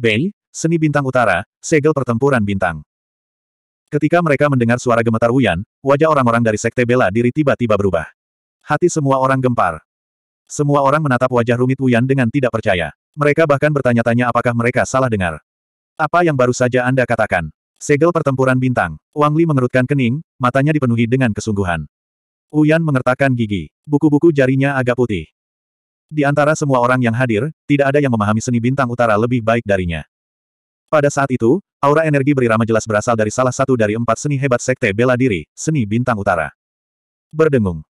Bei, seni bintang utara, segel pertempuran bintang. Ketika mereka mendengar suara gemetar Wuyan, wajah orang-orang dari Sekte Bela Diri tiba-tiba berubah. Hati semua orang gempar. Semua orang menatap wajah rumit Wuyan dengan tidak percaya. Mereka bahkan bertanya-tanya apakah mereka salah dengar. Apa yang baru saja Anda katakan? Segel pertempuran bintang. Wang Li mengerutkan kening, matanya dipenuhi dengan kesungguhan. Uyan mengertakkan gigi. Buku-buku jarinya agak putih. Di antara semua orang yang hadir, tidak ada yang memahami seni bintang utara lebih baik darinya. Pada saat itu, aura energi berirama jelas berasal dari salah satu dari empat seni hebat sekte bela diri, seni bintang utara. Berdengung.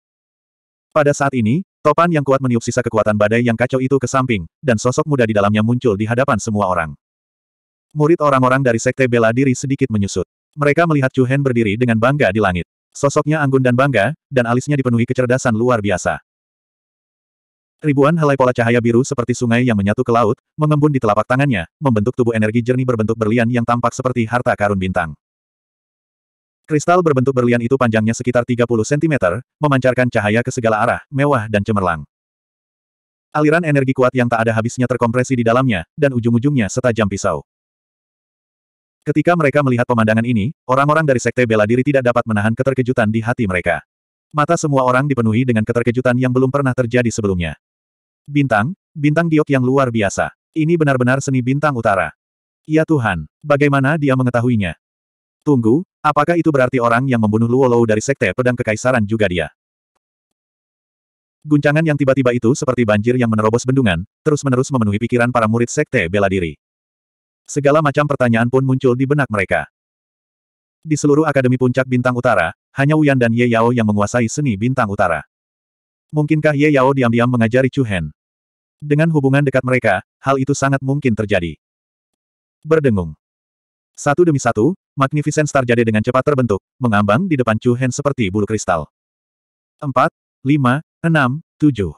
Pada saat ini, topan yang kuat meniup sisa kekuatan badai yang kacau itu ke samping, dan sosok muda di dalamnya muncul di hadapan semua orang. Murid orang-orang dari sekte bela diri sedikit menyusut. Mereka melihat Chu Hen berdiri dengan bangga di langit. Sosoknya anggun dan bangga, dan alisnya dipenuhi kecerdasan luar biasa. Ribuan helai pola cahaya biru seperti sungai yang menyatu ke laut, mengembun di telapak tangannya, membentuk tubuh energi jernih berbentuk berlian yang tampak seperti harta karun bintang. Kristal berbentuk berlian itu panjangnya sekitar 30 cm, memancarkan cahaya ke segala arah, mewah dan cemerlang. Aliran energi kuat yang tak ada habisnya terkompresi di dalamnya, dan ujung-ujungnya setajam pisau. Ketika mereka melihat pemandangan ini, orang-orang dari Sekte Bela Diri tidak dapat menahan keterkejutan di hati mereka. Mata semua orang dipenuhi dengan keterkejutan yang belum pernah terjadi sebelumnya. Bintang, bintang giok yang luar biasa. Ini benar-benar seni bintang utara. Ya Tuhan, bagaimana dia mengetahuinya? Tunggu, apakah itu berarti orang yang membunuh Luolou dari Sekte Pedang Kekaisaran juga dia? Guncangan yang tiba-tiba itu seperti banjir yang menerobos bendungan, terus-menerus memenuhi pikiran para murid Sekte Bela Diri. Segala macam pertanyaan pun muncul di benak mereka. Di seluruh Akademi Puncak Bintang Utara, hanya Uyan dan Ye Yao yang menguasai seni bintang utara. Mungkinkah Ye Yao diam-diam mengajari Chu Hen? Dengan hubungan dekat mereka, hal itu sangat mungkin terjadi. Berdengung. Satu demi satu, Magnificent Star jadi dengan cepat terbentuk, mengambang di depan Chu Hen seperti bulu kristal. Empat, lima, enam, tujuh.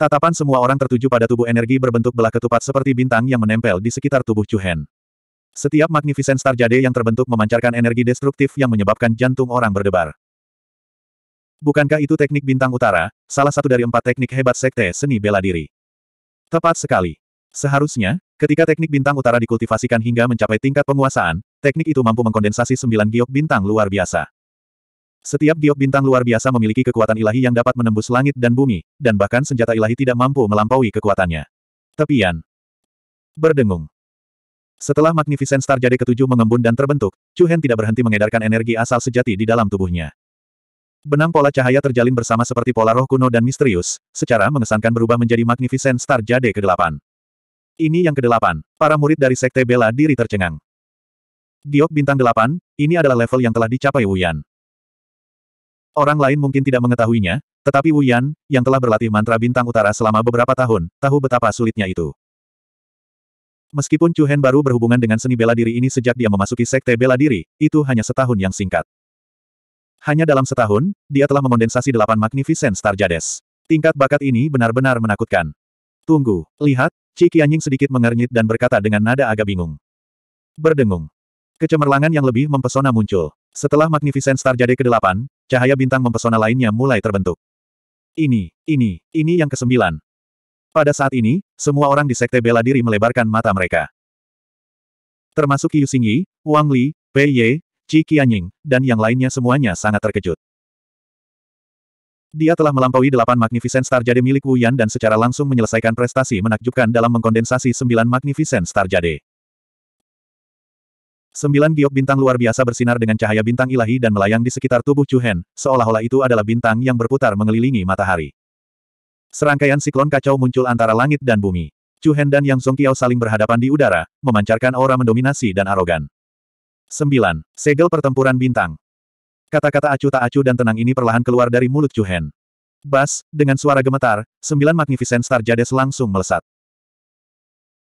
Tatapan semua orang tertuju pada tubuh energi berbentuk belah ketupat seperti bintang yang menempel di sekitar tubuh Chu Hen. Setiap Magnificent Star Jade yang terbentuk memancarkan energi destruktif yang menyebabkan jantung orang berdebar. Bukankah itu teknik bintang utara, salah satu dari empat teknik hebat sekte seni bela diri? Tepat sekali. Seharusnya, ketika teknik bintang utara dikultivasikan hingga mencapai tingkat penguasaan, teknik itu mampu mengkondensasi sembilan giok bintang luar biasa. Setiap giok bintang luar biasa memiliki kekuatan ilahi yang dapat menembus langit dan bumi, dan bahkan senjata ilahi tidak mampu melampaui kekuatannya. Tepian. Berdengung. Setelah Magnificent Star Jade ketujuh mengembun dan terbentuk, Chu Hen tidak berhenti mengedarkan energi asal sejati di dalam tubuhnya. Benang pola cahaya terjalin bersama seperti pola roh kuno dan misterius, secara mengesankan berubah menjadi Magnificent Star Jade ke-8. Ini yang ke-8, para murid dari Sekte Bela Diri tercengang. Giok bintang 8, ini adalah level yang telah dicapai Wuyan. Orang lain mungkin tidak mengetahuinya, tetapi Wuyan, yang telah berlatih mantra bintang utara selama beberapa tahun, tahu betapa sulitnya itu. Meskipun Chu Hen baru berhubungan dengan seni bela diri ini sejak dia memasuki sekte bela diri, itu hanya setahun yang singkat. Hanya dalam setahun, dia telah mengondensasi delapan Magnificent Star Jades. Tingkat bakat ini benar-benar menakutkan. Tunggu, lihat, Ciki Anjing sedikit mengernyit dan berkata dengan nada agak bingung. Berdengung. Kecemerlangan yang lebih mempesona muncul. Setelah Magnificent Star Jade ke-8, cahaya bintang mempesona lainnya mulai terbentuk. Ini, ini, ini yang ke kesembilan, pada saat ini, semua orang di Sekte Bela Diri melebarkan mata mereka. Termasuk Yu Xingyi, Wang Li, Pei Ye, Qi Qianying, dan yang lainnya semuanya sangat terkejut. Dia telah melampaui delapan Magnificent Star Jade milik Wu Yan dan secara langsung menyelesaikan prestasi menakjubkan dalam mengkondensasi sembilan Magnificent Star Jade. Sembilan giok bintang luar biasa bersinar dengan cahaya bintang ilahi dan melayang di sekitar tubuh Chu Hen, seolah-olah itu adalah bintang yang berputar mengelilingi matahari. Serangkaian siklon kacau muncul antara langit dan bumi. Chu Hen dan Yang Songqiao saling berhadapan di udara, memancarkan aura mendominasi dan arogan. 9. Segel pertempuran bintang. Kata-kata acuh tak acuh dan tenang ini perlahan keluar dari mulut Chu Hen. Bas, dengan suara gemetar, sembilan Magnificent Star Jades langsung melesat.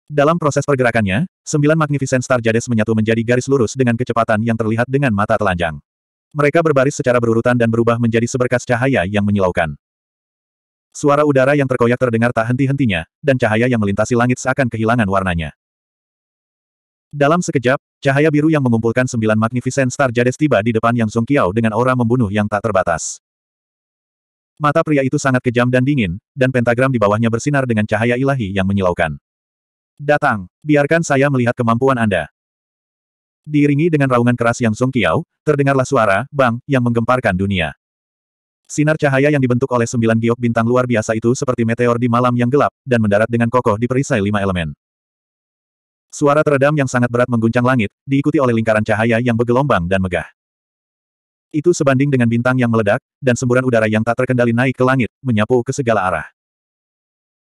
Dalam proses pergerakannya, sembilan Magnificent Star Jades menyatu menjadi garis lurus dengan kecepatan yang terlihat dengan mata telanjang. Mereka berbaris secara berurutan dan berubah menjadi seberkas cahaya yang menyilaukan. Suara udara yang terkoyak terdengar tak henti-hentinya, dan cahaya yang melintasi langit seakan kehilangan warnanya. Dalam sekejap, cahaya biru yang mengumpulkan sembilan Magnificent Star Jades tiba di depan Yang Kiao dengan aura membunuh yang tak terbatas. Mata pria itu sangat kejam dan dingin, dan pentagram di bawahnya bersinar dengan cahaya ilahi yang menyilaukan. Datang, biarkan saya melihat kemampuan Anda. Diiringi dengan raungan keras Yang Kiao, terdengarlah suara, bang, yang menggemparkan dunia. Sinar cahaya yang dibentuk oleh sembilan giok bintang luar biasa itu seperti meteor di malam yang gelap, dan mendarat dengan kokoh di perisai lima elemen. Suara teredam yang sangat berat mengguncang langit, diikuti oleh lingkaran cahaya yang bergelombang dan megah. Itu sebanding dengan bintang yang meledak, dan semburan udara yang tak terkendali naik ke langit, menyapu ke segala arah.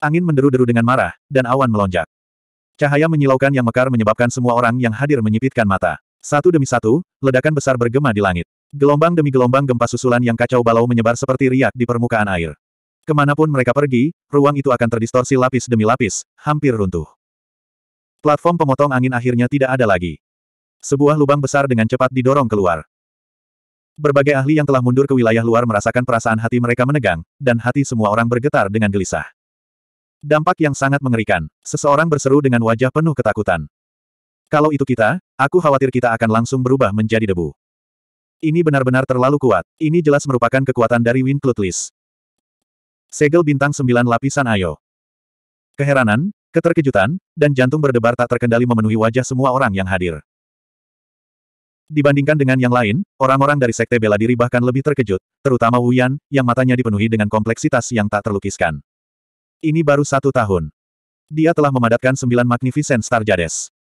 Angin menderu-deru dengan marah, dan awan melonjak. Cahaya menyilaukan yang mekar menyebabkan semua orang yang hadir menyipitkan mata. Satu demi satu, ledakan besar bergema di langit. Gelombang demi gelombang gempa susulan yang kacau balau menyebar seperti riak di permukaan air. Kemanapun mereka pergi, ruang itu akan terdistorsi lapis demi lapis, hampir runtuh. Platform pemotong angin akhirnya tidak ada lagi. Sebuah lubang besar dengan cepat didorong keluar. Berbagai ahli yang telah mundur ke wilayah luar merasakan perasaan hati mereka menegang, dan hati semua orang bergetar dengan gelisah. Dampak yang sangat mengerikan. Seseorang berseru dengan wajah penuh ketakutan. Kalau itu kita, aku khawatir kita akan langsung berubah menjadi debu. Ini benar-benar terlalu kuat. Ini jelas merupakan kekuatan dari Wind Clutlis. Segel bintang sembilan lapisan Ayo. Keheranan, keterkejutan, dan jantung berdebar tak terkendali memenuhi wajah semua orang yang hadir. Dibandingkan dengan yang lain, orang-orang dari sekte bela diri bahkan lebih terkejut, terutama Wu Yan, yang matanya dipenuhi dengan kompleksitas yang tak terlukiskan. Ini baru satu tahun. Dia telah memadatkan sembilan Magnificent Star Jades.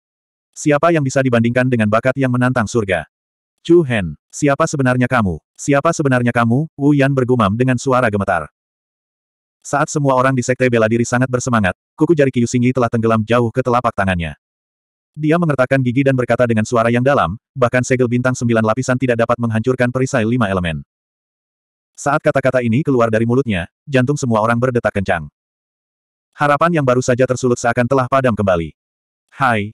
Siapa yang bisa dibandingkan dengan bakat yang menantang surga? Chu Hen, siapa sebenarnya kamu? Siapa sebenarnya kamu? Wu Yan bergumam dengan suara gemetar. Saat semua orang di sekte bela diri sangat bersemangat, kuku jari Xingyi telah tenggelam jauh ke telapak tangannya. Dia mengertakkan gigi dan berkata dengan suara yang dalam, bahkan segel bintang sembilan lapisan tidak dapat menghancurkan perisai lima elemen. Saat kata-kata ini keluar dari mulutnya, jantung semua orang berdetak kencang. Harapan yang baru saja tersulut seakan telah padam kembali. Hai.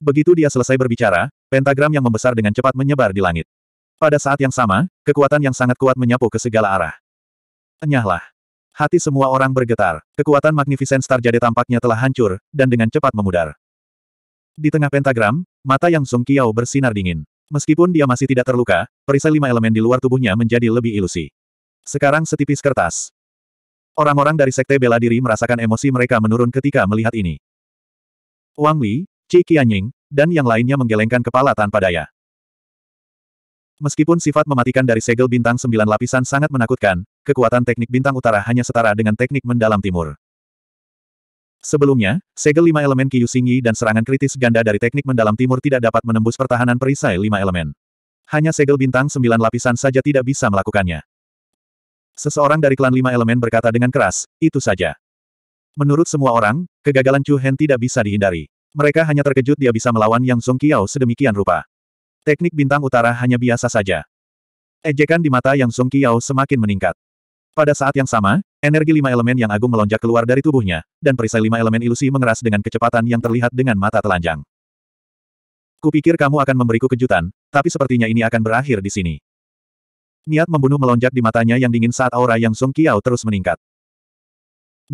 Begitu dia selesai berbicara, Pentagram yang membesar dengan cepat menyebar di langit. Pada saat yang sama, kekuatan yang sangat kuat menyapu ke segala arah. Enyahlah. Hati semua orang bergetar, kekuatan Magnificent Star Jade tampaknya telah hancur, dan dengan cepat memudar. Di tengah pentagram, mata yang Song Qiao bersinar dingin. Meskipun dia masih tidak terluka, perisai lima elemen di luar tubuhnya menjadi lebih ilusi. Sekarang setipis kertas. Orang-orang dari Sekte Bela Diri merasakan emosi mereka menurun ketika melihat ini. Wang Li, Qi Qianying, dan yang lainnya menggelengkan kepala tanpa daya. Meskipun sifat mematikan dari segel bintang sembilan lapisan sangat menakutkan, kekuatan teknik bintang utara hanya setara dengan teknik mendalam timur. Sebelumnya, segel lima elemen Kiyu Singyi dan serangan kritis ganda dari teknik mendalam timur tidak dapat menembus pertahanan perisai lima elemen. Hanya segel bintang sembilan lapisan saja tidak bisa melakukannya. Seseorang dari klan lima elemen berkata dengan keras, itu saja. Menurut semua orang, kegagalan Chu Hen tidak bisa dihindari. Mereka hanya terkejut dia bisa melawan Yang Song Qiao sedemikian rupa. Teknik bintang utara hanya biasa saja. Ejekan di mata Yang Song Qiao semakin meningkat. Pada saat yang sama, energi lima elemen yang agung melonjak keluar dari tubuhnya, dan perisai lima elemen ilusi mengeras dengan kecepatan yang terlihat dengan mata telanjang. Kupikir kamu akan memberiku kejutan, tapi sepertinya ini akan berakhir di sini. Niat membunuh melonjak di matanya yang dingin saat aura Yang Song Qiao terus meningkat.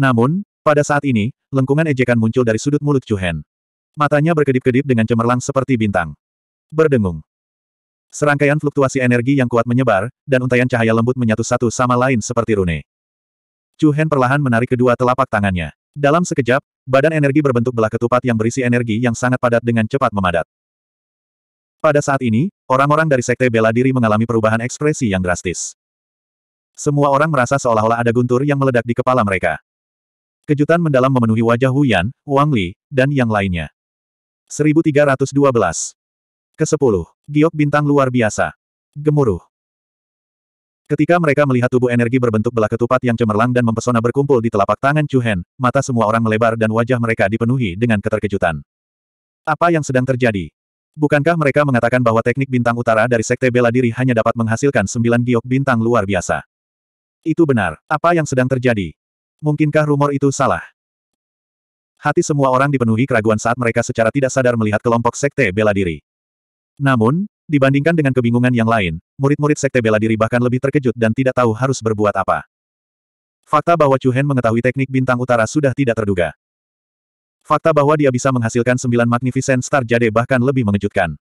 Namun, pada saat ini, lengkungan ejekan muncul dari sudut mulut Chu Hen. Matanya berkedip-kedip dengan cemerlang seperti bintang. Berdengung. Serangkaian fluktuasi energi yang kuat menyebar, dan untaian cahaya lembut menyatu satu sama lain seperti rune. Chu Hen perlahan menarik kedua telapak tangannya. Dalam sekejap, badan energi berbentuk belah ketupat yang berisi energi yang sangat padat dengan cepat memadat. Pada saat ini, orang-orang dari Sekte Bela Diri mengalami perubahan ekspresi yang drastis. Semua orang merasa seolah-olah ada guntur yang meledak di kepala mereka. Kejutan mendalam memenuhi wajah Huyan, Wang Li, dan yang lainnya. 1312. Kesepuluh. 10 Giok bintang luar biasa. Gemuruh. Ketika mereka melihat tubuh energi berbentuk belah ketupat yang cemerlang dan mempesona berkumpul di telapak tangan Chuhen, mata semua orang melebar dan wajah mereka dipenuhi dengan keterkejutan. Apa yang sedang terjadi? Bukankah mereka mengatakan bahwa teknik bintang utara dari sekte bela diri hanya dapat menghasilkan sembilan giok bintang luar biasa? Itu benar. Apa yang sedang terjadi? Mungkinkah rumor itu salah? Hati semua orang dipenuhi keraguan saat mereka secara tidak sadar melihat kelompok sekte bela diri. Namun, dibandingkan dengan kebingungan yang lain, murid-murid sekte bela diri bahkan lebih terkejut dan tidak tahu harus berbuat apa. Fakta bahwa Chu Hen mengetahui teknik bintang utara sudah tidak terduga. Fakta bahwa dia bisa menghasilkan sembilan magnificent star jade bahkan lebih mengejutkan.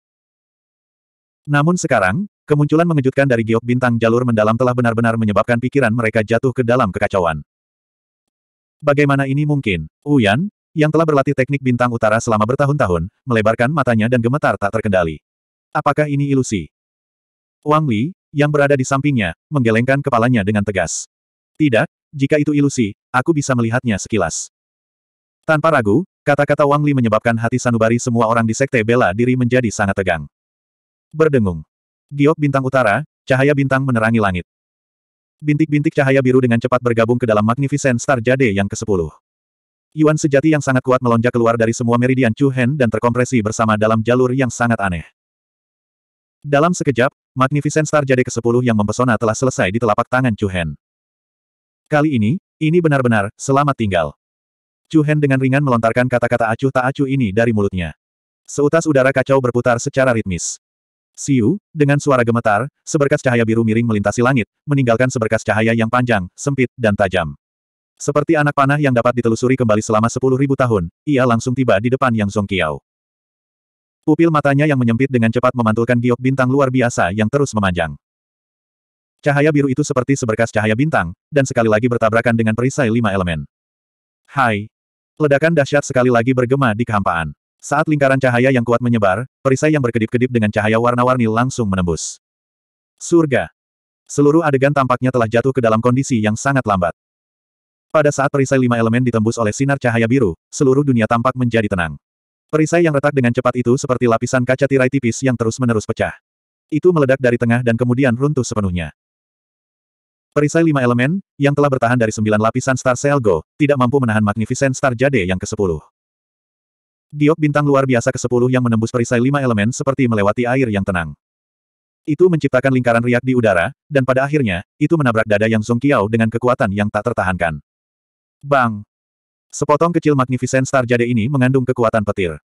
Namun sekarang, kemunculan mengejutkan dari giok bintang jalur mendalam telah benar-benar menyebabkan pikiran mereka jatuh ke dalam kekacauan. Bagaimana ini mungkin? Uyan, yang telah berlatih teknik bintang utara selama bertahun-tahun, melebarkan matanya dan gemetar tak terkendali. Apakah ini ilusi? Wang Li, yang berada di sampingnya, menggelengkan kepalanya dengan tegas. Tidak, jika itu ilusi, aku bisa melihatnya sekilas. Tanpa ragu, kata-kata Wang Li menyebabkan hati sanubari semua orang di sekte bela diri menjadi sangat tegang. Berdengung. Giok bintang utara, cahaya bintang menerangi langit. Bintik-bintik cahaya biru dengan cepat bergabung ke dalam Magnificent Star Jade yang ke-10. Yuan sejati yang sangat kuat melonjak keluar dari semua meridian Chu Hen dan terkompresi bersama dalam jalur yang sangat aneh. Dalam sekejap, Magnificent Star Jade ke-10 yang mempesona telah selesai di telapak tangan Chu Hen. Kali ini, ini benar-benar, selamat tinggal. Chu Hen dengan ringan melontarkan kata-kata acuh tak acuh ini dari mulutnya. Seutas udara kacau berputar secara ritmis. Siu, dengan suara gemetar, seberkas cahaya biru miring melintasi langit, meninggalkan seberkas cahaya yang panjang, sempit, dan tajam. Seperti anak panah yang dapat ditelusuri kembali selama sepuluh ribu tahun, ia langsung tiba di depan Yang Zongqiao. Pupil matanya yang menyempit dengan cepat memantulkan giok bintang luar biasa yang terus memanjang. Cahaya biru itu seperti seberkas cahaya bintang, dan sekali lagi bertabrakan dengan perisai lima elemen. Hai! Ledakan dahsyat sekali lagi bergema di kehampaan. Saat lingkaran cahaya yang kuat menyebar, perisai yang berkedip-kedip dengan cahaya warna-warni langsung menembus. Surga! Seluruh adegan tampaknya telah jatuh ke dalam kondisi yang sangat lambat. Pada saat perisai lima elemen ditembus oleh sinar cahaya biru, seluruh dunia tampak menjadi tenang. Perisai yang retak dengan cepat itu seperti lapisan kaca tirai tipis yang terus-menerus pecah. Itu meledak dari tengah dan kemudian runtuh sepenuhnya. Perisai lima elemen, yang telah bertahan dari sembilan lapisan Star Selgo, tidak mampu menahan Magnificent Star Jade yang ke-10. Giok bintang luar biasa ke-10 yang menembus perisai lima elemen seperti melewati air yang tenang. Itu menciptakan lingkaran riak di udara, dan pada akhirnya, itu menabrak dada yang Zhong dengan kekuatan yang tak tertahankan. Bang! Sepotong kecil Magnificent Star Jade ini mengandung kekuatan petir.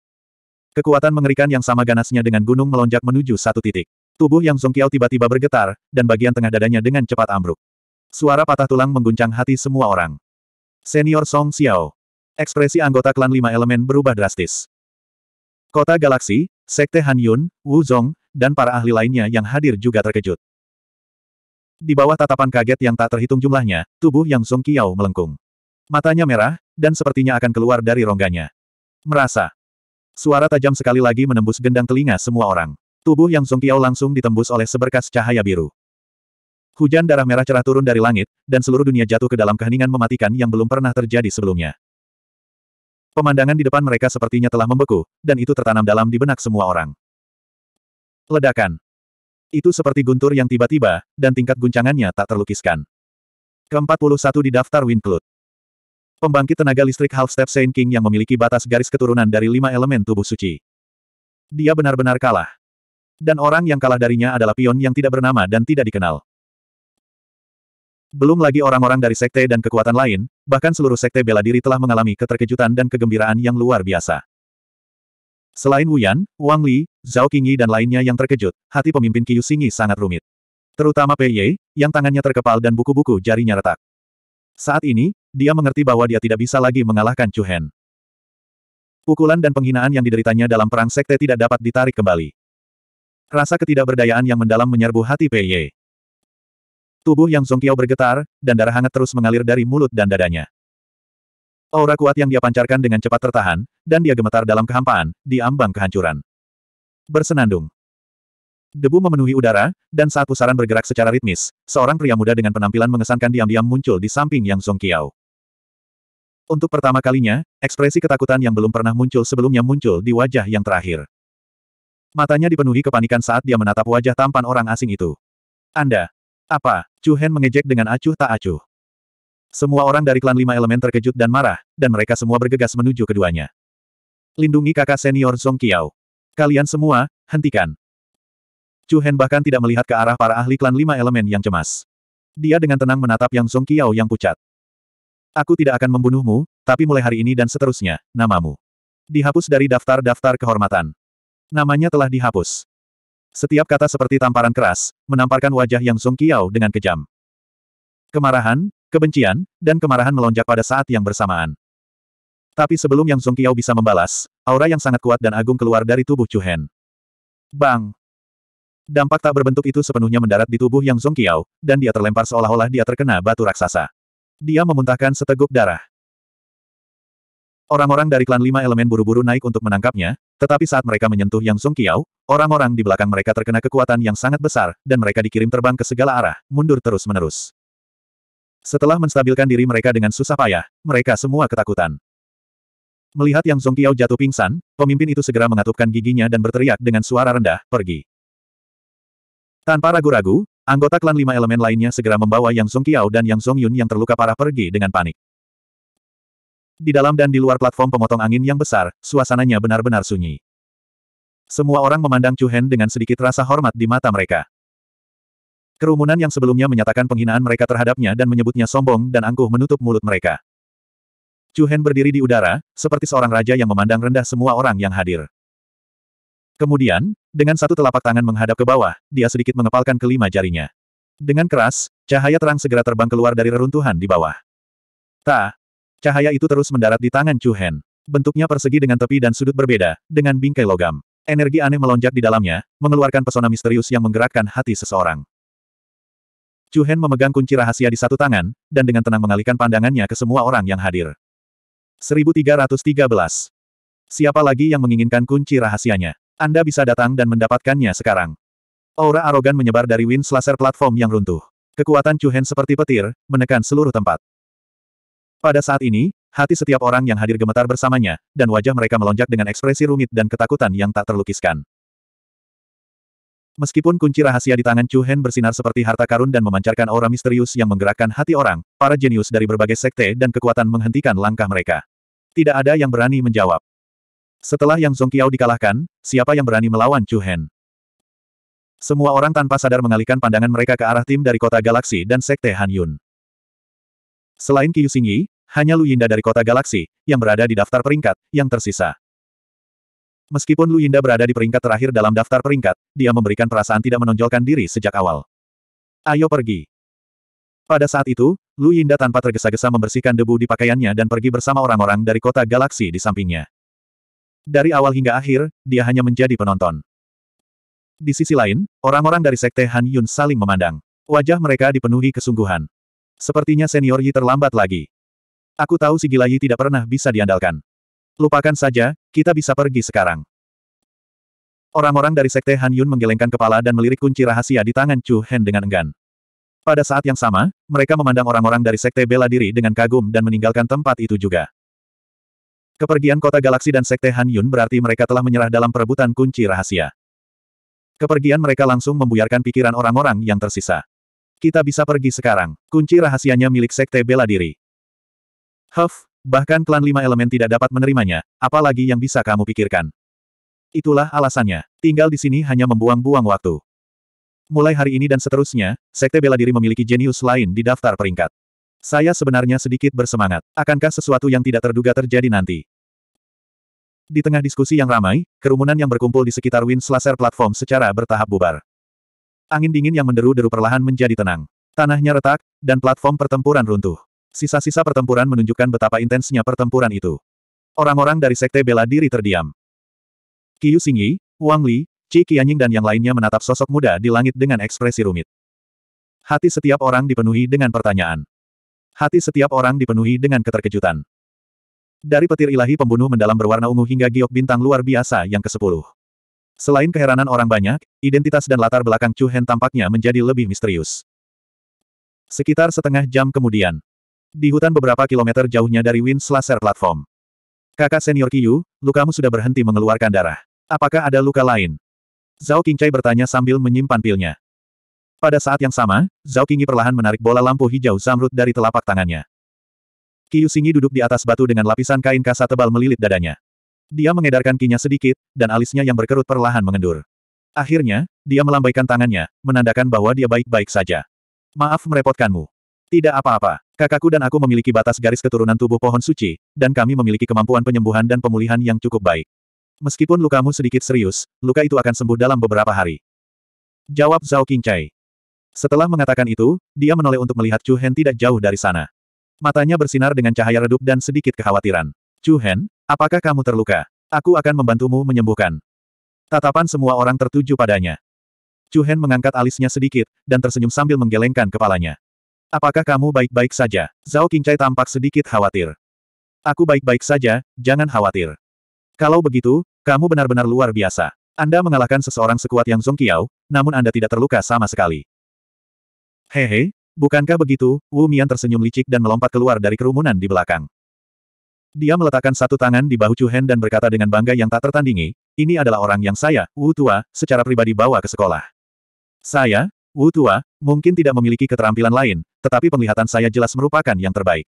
Kekuatan mengerikan yang sama ganasnya dengan gunung melonjak menuju satu titik. Tubuh yang Zongqiao tiba-tiba bergetar, dan bagian tengah dadanya dengan cepat ambruk. Suara patah tulang mengguncang hati semua orang. Senior Song Xiao. Ekspresi anggota klan lima elemen berubah drastis. Kota Galaksi, Sekte Han Yun, Wu Zong, dan para ahli lainnya yang hadir juga terkejut. Di bawah tatapan kaget yang tak terhitung jumlahnya, tubuh yang Song Qiao melengkung. Matanya merah, dan sepertinya akan keluar dari rongganya. Merasa. Suara tajam sekali lagi menembus gendang telinga semua orang. Tubuh yang Song Qiao langsung ditembus oleh seberkas cahaya biru. Hujan darah merah cerah turun dari langit, dan seluruh dunia jatuh ke dalam keheningan mematikan yang belum pernah terjadi sebelumnya. Pemandangan di depan mereka sepertinya telah membeku, dan itu tertanam dalam di benak semua orang. Ledakan. Itu seperti guntur yang tiba-tiba, dan tingkat guncangannya tak terlukiskan. ke-41 di daftar Winklut. Pembangkit tenaga listrik Half-Step Saint King yang memiliki batas garis keturunan dari lima elemen tubuh suci. Dia benar-benar kalah. Dan orang yang kalah darinya adalah pion yang tidak bernama dan tidak dikenal. Belum lagi orang-orang dari sekte dan kekuatan lain, bahkan seluruh sekte bela diri telah mengalami keterkejutan dan kegembiraan yang luar biasa. Selain Wuyan, Wang Li, Zhao Qingyi dan lainnya yang terkejut, hati pemimpin Qiu Xingyi sangat rumit. Terutama Pei Ye, yang tangannya terkepal dan buku-buku jarinya retak. Saat ini, dia mengerti bahwa dia tidak bisa lagi mengalahkan Chu Hen. Pukulan dan penghinaan yang dideritanya dalam perang sekte tidak dapat ditarik kembali. Rasa ketidakberdayaan yang mendalam menyerbu hati Pei Ye. Tubuh yang Kiao bergetar, dan darah hangat terus mengalir dari mulut dan dadanya. Aura kuat yang dia pancarkan dengan cepat tertahan, dan dia gemetar dalam kehampaan, di ambang kehancuran. Bersenandung. Debu memenuhi udara, dan saat pusaran bergerak secara ritmis, seorang pria muda dengan penampilan mengesankan diam-diam muncul di samping Yang Song Kiao. Untuk pertama kalinya, ekspresi ketakutan yang belum pernah muncul sebelumnya muncul di wajah yang terakhir. Matanya dipenuhi kepanikan saat dia menatap wajah tampan orang asing itu. Anda. Apa? Chu Hen mengejek dengan acuh tak acuh. Semua orang dari klan lima elemen terkejut dan marah, dan mereka semua bergegas menuju keduanya. Lindungi kakak senior Song Kiao. Kalian semua, hentikan. Chu Hen bahkan tidak melihat ke arah para ahli klan lima elemen yang cemas. Dia dengan tenang menatap Yang Song Qiao yang pucat. Aku tidak akan membunuhmu, tapi mulai hari ini dan seterusnya, namamu. Dihapus dari daftar-daftar kehormatan. Namanya telah dihapus. Setiap kata seperti tamparan keras, menamparkan wajah Yang Song Qiao dengan kejam. Kemarahan, kebencian, dan kemarahan melonjak pada saat yang bersamaan. Tapi sebelum Yang Song Qiao bisa membalas, aura yang sangat kuat dan agung keluar dari tubuh Chu Hen. Bang! Dampak tak berbentuk itu sepenuhnya mendarat di tubuh Yang Zongqiao, dan dia terlempar seolah-olah dia terkena batu raksasa. Dia memuntahkan seteguk darah. Orang-orang dari klan lima elemen buru-buru naik untuk menangkapnya, tetapi saat mereka menyentuh Yang Zongqiao, orang-orang di belakang mereka terkena kekuatan yang sangat besar, dan mereka dikirim terbang ke segala arah, mundur terus-menerus. Setelah menstabilkan diri mereka dengan susah payah, mereka semua ketakutan. Melihat Yang Zongqiao jatuh pingsan, pemimpin itu segera mengatupkan giginya dan berteriak dengan suara rendah, pergi. Tanpa ragu-ragu, anggota klan lima elemen lainnya segera membawa Yang Song Qiao dan Yang Song Yun yang terluka parah pergi dengan panik. Di dalam dan di luar platform pemotong angin yang besar, suasananya benar-benar sunyi. Semua orang memandang Chu Hen dengan sedikit rasa hormat di mata mereka. Kerumunan yang sebelumnya menyatakan penghinaan mereka terhadapnya dan menyebutnya sombong dan angkuh menutup mulut mereka. Chu Hen berdiri di udara, seperti seorang raja yang memandang rendah semua orang yang hadir. Kemudian, dengan satu telapak tangan menghadap ke bawah, dia sedikit mengepalkan kelima jarinya. Dengan keras, cahaya terang segera terbang keluar dari reruntuhan di bawah. Ta. Cahaya itu terus mendarat di tangan Chu Hen. Bentuknya persegi dengan tepi dan sudut berbeda, dengan bingkai logam. Energi aneh melonjak di dalamnya, mengeluarkan pesona misterius yang menggerakkan hati seseorang. Chu Hen memegang kunci rahasia di satu tangan, dan dengan tenang mengalihkan pandangannya ke semua orang yang hadir. 1313. Siapa lagi yang menginginkan kunci rahasianya? Anda bisa datang dan mendapatkannya sekarang. Aura arogan menyebar dari Wind Slasher platform yang runtuh. Kekuatan Chuhen seperti petir, menekan seluruh tempat. Pada saat ini, hati setiap orang yang hadir gemetar bersamanya, dan wajah mereka melonjak dengan ekspresi rumit dan ketakutan yang tak terlukiskan. Meskipun kunci rahasia di tangan Chuhen bersinar seperti harta karun dan memancarkan aura misterius yang menggerakkan hati orang, para jenius dari berbagai sekte dan kekuatan menghentikan langkah mereka. Tidak ada yang berani menjawab. Setelah Yang Zongqiao dikalahkan, siapa yang berani melawan Chu Hen? Semua orang tanpa sadar mengalihkan pandangan mereka ke arah tim dari kota galaksi dan sekte Han Yun. Selain Qiu Xingyi, hanya Lu Yinda dari kota galaksi, yang berada di daftar peringkat, yang tersisa. Meskipun Lu Yinda berada di peringkat terakhir dalam daftar peringkat, dia memberikan perasaan tidak menonjolkan diri sejak awal. Ayo pergi. Pada saat itu, Lu Yinda tanpa tergesa-gesa membersihkan debu di pakaiannya dan pergi bersama orang-orang dari kota galaksi di sampingnya. Dari awal hingga akhir, dia hanya menjadi penonton. Di sisi lain, orang-orang dari sekte Han Yun saling memandang. Wajah mereka dipenuhi kesungguhan. Sepertinya senior Yi terlambat lagi. Aku tahu si gila Yi tidak pernah bisa diandalkan. Lupakan saja, kita bisa pergi sekarang. Orang-orang dari sekte Han Yun menggelengkan kepala dan melirik kunci rahasia di tangan Chu Hen dengan enggan. Pada saat yang sama, mereka memandang orang-orang dari sekte bela diri dengan kagum dan meninggalkan tempat itu juga. Kepergian kota galaksi dan sekte Han Yun berarti mereka telah menyerah dalam perebutan kunci rahasia. Kepergian mereka langsung membuyarkan pikiran orang-orang yang tersisa. Kita bisa pergi sekarang. Kunci rahasianya milik sekte bela diri. Huff, bahkan klan lima elemen tidak dapat menerimanya, apalagi yang bisa kamu pikirkan. Itulah alasannya. Tinggal di sini hanya membuang-buang waktu. Mulai hari ini dan seterusnya, sekte bela diri memiliki jenius lain di daftar peringkat. Saya sebenarnya sedikit bersemangat. Akankah sesuatu yang tidak terduga terjadi nanti? Di tengah diskusi yang ramai, kerumunan yang berkumpul di sekitar Wind Slaser platform secara bertahap bubar. Angin dingin yang menderu-deru perlahan menjadi tenang. Tanahnya retak, dan platform pertempuran runtuh. Sisa-sisa pertempuran menunjukkan betapa intensnya pertempuran itu. Orang-orang dari sekte bela diri terdiam. Qiu Xingyi, Wang Li, Qi Qianying dan yang lainnya menatap sosok muda di langit dengan ekspresi rumit. Hati setiap orang dipenuhi dengan pertanyaan. Hati setiap orang dipenuhi dengan keterkejutan. Dari petir ilahi pembunuh mendalam berwarna ungu hingga giok bintang luar biasa yang ke-10. Selain keheranan orang banyak, identitas dan latar belakang Chu Hen tampaknya menjadi lebih misterius. Sekitar setengah jam kemudian, di hutan beberapa kilometer jauhnya dari Wind Slasher Platform. Kakak senior Qiu, lukamu sudah berhenti mengeluarkan darah. Apakah ada luka lain? Zhao Qingcai bertanya sambil menyimpan pilnya. Pada saat yang sama, Zhao Qingyi perlahan menarik bola lampu hijau zamrud dari telapak tangannya. Qiu Xingyi duduk di atas batu dengan lapisan kain kasa tebal melilit dadanya. Dia mengedarkan kinya sedikit, dan alisnya yang berkerut perlahan mengendur. Akhirnya, dia melambaikan tangannya, menandakan bahwa dia baik-baik saja. Maaf merepotkanmu. Tidak apa-apa. Kakakku dan aku memiliki batas garis keturunan tubuh pohon suci, dan kami memiliki kemampuan penyembuhan dan pemulihan yang cukup baik. Meskipun lukamu sedikit serius, luka itu akan sembuh dalam beberapa hari. Jawab Zhao Qingcai. Setelah mengatakan itu, dia menoleh untuk melihat Chu Hen tidak jauh dari sana. Matanya bersinar dengan cahaya redup dan sedikit kekhawatiran. Chu Hen, apakah kamu terluka? Aku akan membantumu menyembuhkan. Tatapan semua orang tertuju padanya. Chu Hen mengangkat alisnya sedikit, dan tersenyum sambil menggelengkan kepalanya. Apakah kamu baik-baik saja? Zhao Qingcai tampak sedikit khawatir. Aku baik-baik saja, jangan khawatir. Kalau begitu, kamu benar-benar luar biasa. Anda mengalahkan seseorang sekuat yang Zhong Qiao, namun Anda tidak terluka sama sekali. Hehe, bukankah begitu? Wu Mian tersenyum licik dan melompat keluar dari kerumunan di belakang. Dia meletakkan satu tangan di bahu Chu Hen dan berkata dengan bangga yang tak tertandingi, ini adalah orang yang saya, Wu Tua, secara pribadi bawa ke sekolah. Saya, Wu Tua, mungkin tidak memiliki keterampilan lain, tetapi penglihatan saya jelas merupakan yang terbaik.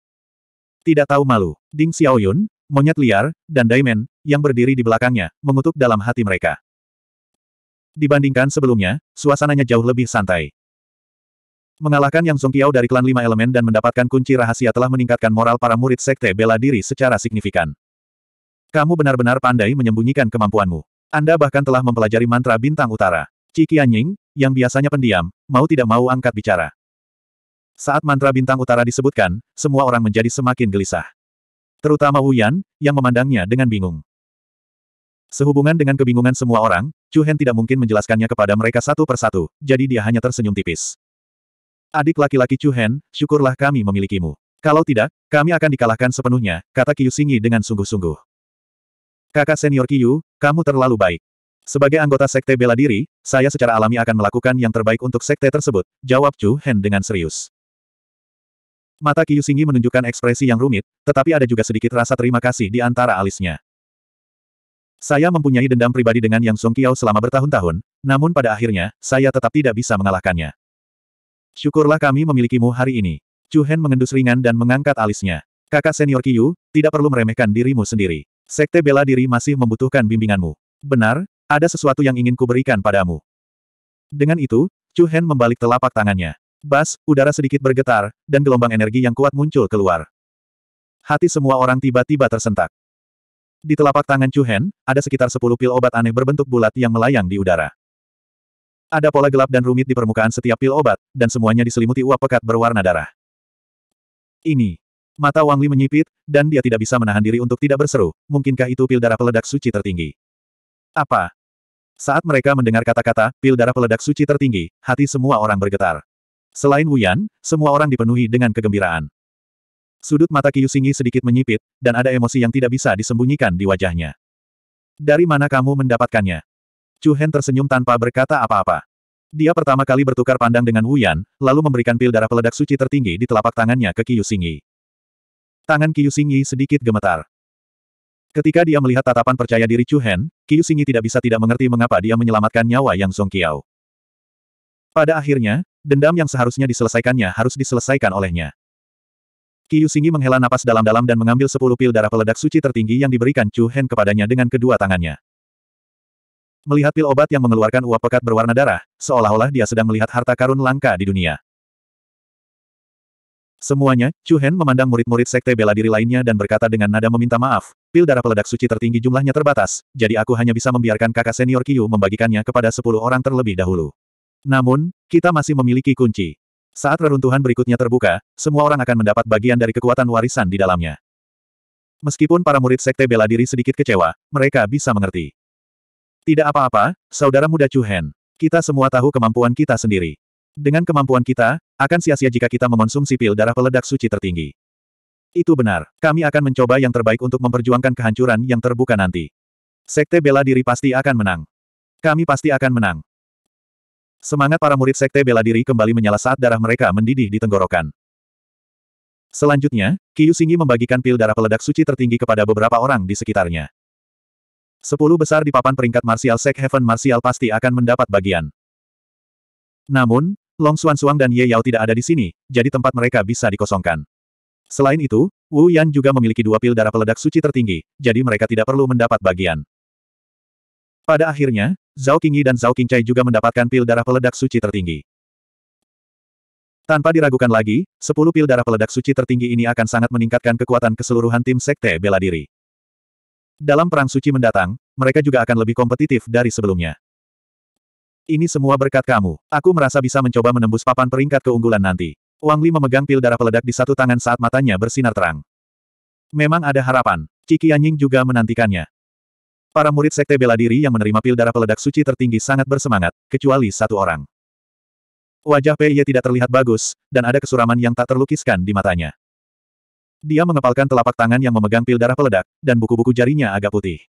Tidak tahu malu, Ding Xiaoyun, monyet liar, dan Daimen, yang berdiri di belakangnya, mengutuk dalam hati mereka. Dibandingkan sebelumnya, suasananya jauh lebih santai. Mengalahkan Yang Song Kiao dari klan lima elemen dan mendapatkan kunci rahasia telah meningkatkan moral para murid sekte bela diri secara signifikan. Kamu benar-benar pandai menyembunyikan kemampuanmu. Anda bahkan telah mempelajari mantra bintang utara. Qi yang biasanya pendiam, mau tidak mau angkat bicara. Saat mantra bintang utara disebutkan, semua orang menjadi semakin gelisah. Terutama Wu Yan, yang memandangnya dengan bingung. Sehubungan dengan kebingungan semua orang, Chu Hen tidak mungkin menjelaskannya kepada mereka satu persatu, jadi dia hanya tersenyum tipis. Adik laki-laki Chu Hen, syukurlah kami memilikimu. Kalau tidak, kami akan dikalahkan sepenuhnya, kata Qiu Xingyi dengan sungguh-sungguh. Kakak senior Qiu, kamu terlalu baik. Sebagai anggota sekte bela diri, saya secara alami akan melakukan yang terbaik untuk sekte tersebut, jawab Chu Hen dengan serius. Mata Qiu Xingyi menunjukkan ekspresi yang rumit, tetapi ada juga sedikit rasa terima kasih di antara alisnya. Saya mempunyai dendam pribadi dengan Yang Song Qiao selama bertahun-tahun, namun pada akhirnya, saya tetap tidak bisa mengalahkannya. Syukurlah kami memilikimu hari ini. Chu Hen mengendus ringan dan mengangkat alisnya. Kakak senior Qiu, tidak perlu meremehkan dirimu sendiri. Sekte bela diri masih membutuhkan bimbinganmu. Benar, ada sesuatu yang ingin kuberikan padamu. Dengan itu, Chu Hen membalik telapak tangannya. Bas, udara sedikit bergetar, dan gelombang energi yang kuat muncul keluar. Hati semua orang tiba-tiba tersentak. Di telapak tangan Chu Hen, ada sekitar 10 pil obat aneh berbentuk bulat yang melayang di udara. Ada pola gelap dan rumit di permukaan setiap pil obat, dan semuanya diselimuti uap pekat berwarna darah. Ini. Mata Wang Li menyipit, dan dia tidak bisa menahan diri untuk tidak berseru, mungkinkah itu pil darah peledak suci tertinggi? Apa? Saat mereka mendengar kata-kata, pil darah peledak suci tertinggi, hati semua orang bergetar. Selain Wuyan, semua orang dipenuhi dengan kegembiraan. Sudut mata Singi sedikit menyipit, dan ada emosi yang tidak bisa disembunyikan di wajahnya. Dari mana kamu mendapatkannya? Chu Hen tersenyum tanpa berkata apa-apa. Dia pertama kali bertukar pandang dengan Wu Yan, lalu memberikan pil darah peledak suci tertinggi di telapak tangannya ke Qiu Xingyi. Tangan Qiu Xingyi sedikit gemetar. Ketika dia melihat tatapan percaya diri Chu Hen, Qiu Xingyi tidak bisa tidak mengerti mengapa dia menyelamatkan nyawa Yang Song Qiao. Pada akhirnya, dendam yang seharusnya diselesaikannya harus diselesaikan olehnya. Qiu Xingyi menghela napas dalam-dalam dan mengambil sepuluh pil darah peledak suci tertinggi yang diberikan Chu Hen kepadanya dengan kedua tangannya. Melihat pil obat yang mengeluarkan uap pekat berwarna darah, seolah-olah dia sedang melihat harta karun langka di dunia. Semuanya, Chu Hen memandang murid-murid sekte bela diri lainnya dan berkata dengan nada meminta maaf, pil darah peledak suci tertinggi jumlahnya terbatas, jadi aku hanya bisa membiarkan kakak senior Kiyu membagikannya kepada sepuluh orang terlebih dahulu. Namun, kita masih memiliki kunci. Saat reruntuhan berikutnya terbuka, semua orang akan mendapat bagian dari kekuatan warisan di dalamnya. Meskipun para murid sekte bela diri sedikit kecewa, mereka bisa mengerti. Tidak apa-apa, saudara muda Chu Hen. Kita semua tahu kemampuan kita sendiri. Dengan kemampuan kita, akan sia-sia jika kita mengonsumsi pil darah peledak suci tertinggi. Itu benar. Kami akan mencoba yang terbaik untuk memperjuangkan kehancuran yang terbuka nanti. Sekte bela diri pasti akan menang. Kami pasti akan menang. Semangat para murid sekte bela diri kembali menyala saat darah mereka mendidih di tenggorokan. Selanjutnya, Kiyu Singi membagikan pil darah peledak suci tertinggi kepada beberapa orang di sekitarnya. Sepuluh besar di papan peringkat Martial Sek Heaven Martial pasti akan mendapat bagian. Namun, Long Xuan Suang dan Ye Yao tidak ada di sini, jadi tempat mereka bisa dikosongkan. Selain itu, Wu Yan juga memiliki dua pil darah peledak suci tertinggi, jadi mereka tidak perlu mendapat bagian. Pada akhirnya, Zhao Qingyi dan Zhao Qingcai juga mendapatkan pil darah peledak suci tertinggi. Tanpa diragukan lagi, 10 pil darah peledak suci tertinggi ini akan sangat meningkatkan kekuatan keseluruhan tim Sekte Bela Diri. Dalam perang suci mendatang, mereka juga akan lebih kompetitif dari sebelumnya. Ini semua berkat kamu. Aku merasa bisa mencoba menembus papan peringkat keunggulan nanti. Wang Li memegang pil darah peledak di satu tangan saat matanya bersinar terang. Memang ada harapan. Ciki Anying juga menantikannya. Para murid sekte bela diri yang menerima pil darah peledak suci tertinggi sangat bersemangat, kecuali satu orang. Wajah Pei Ye tidak terlihat bagus, dan ada kesuraman yang tak terlukiskan di matanya. Dia mengepalkan telapak tangan yang memegang pil darah peledak, dan buku-buku jarinya agak putih.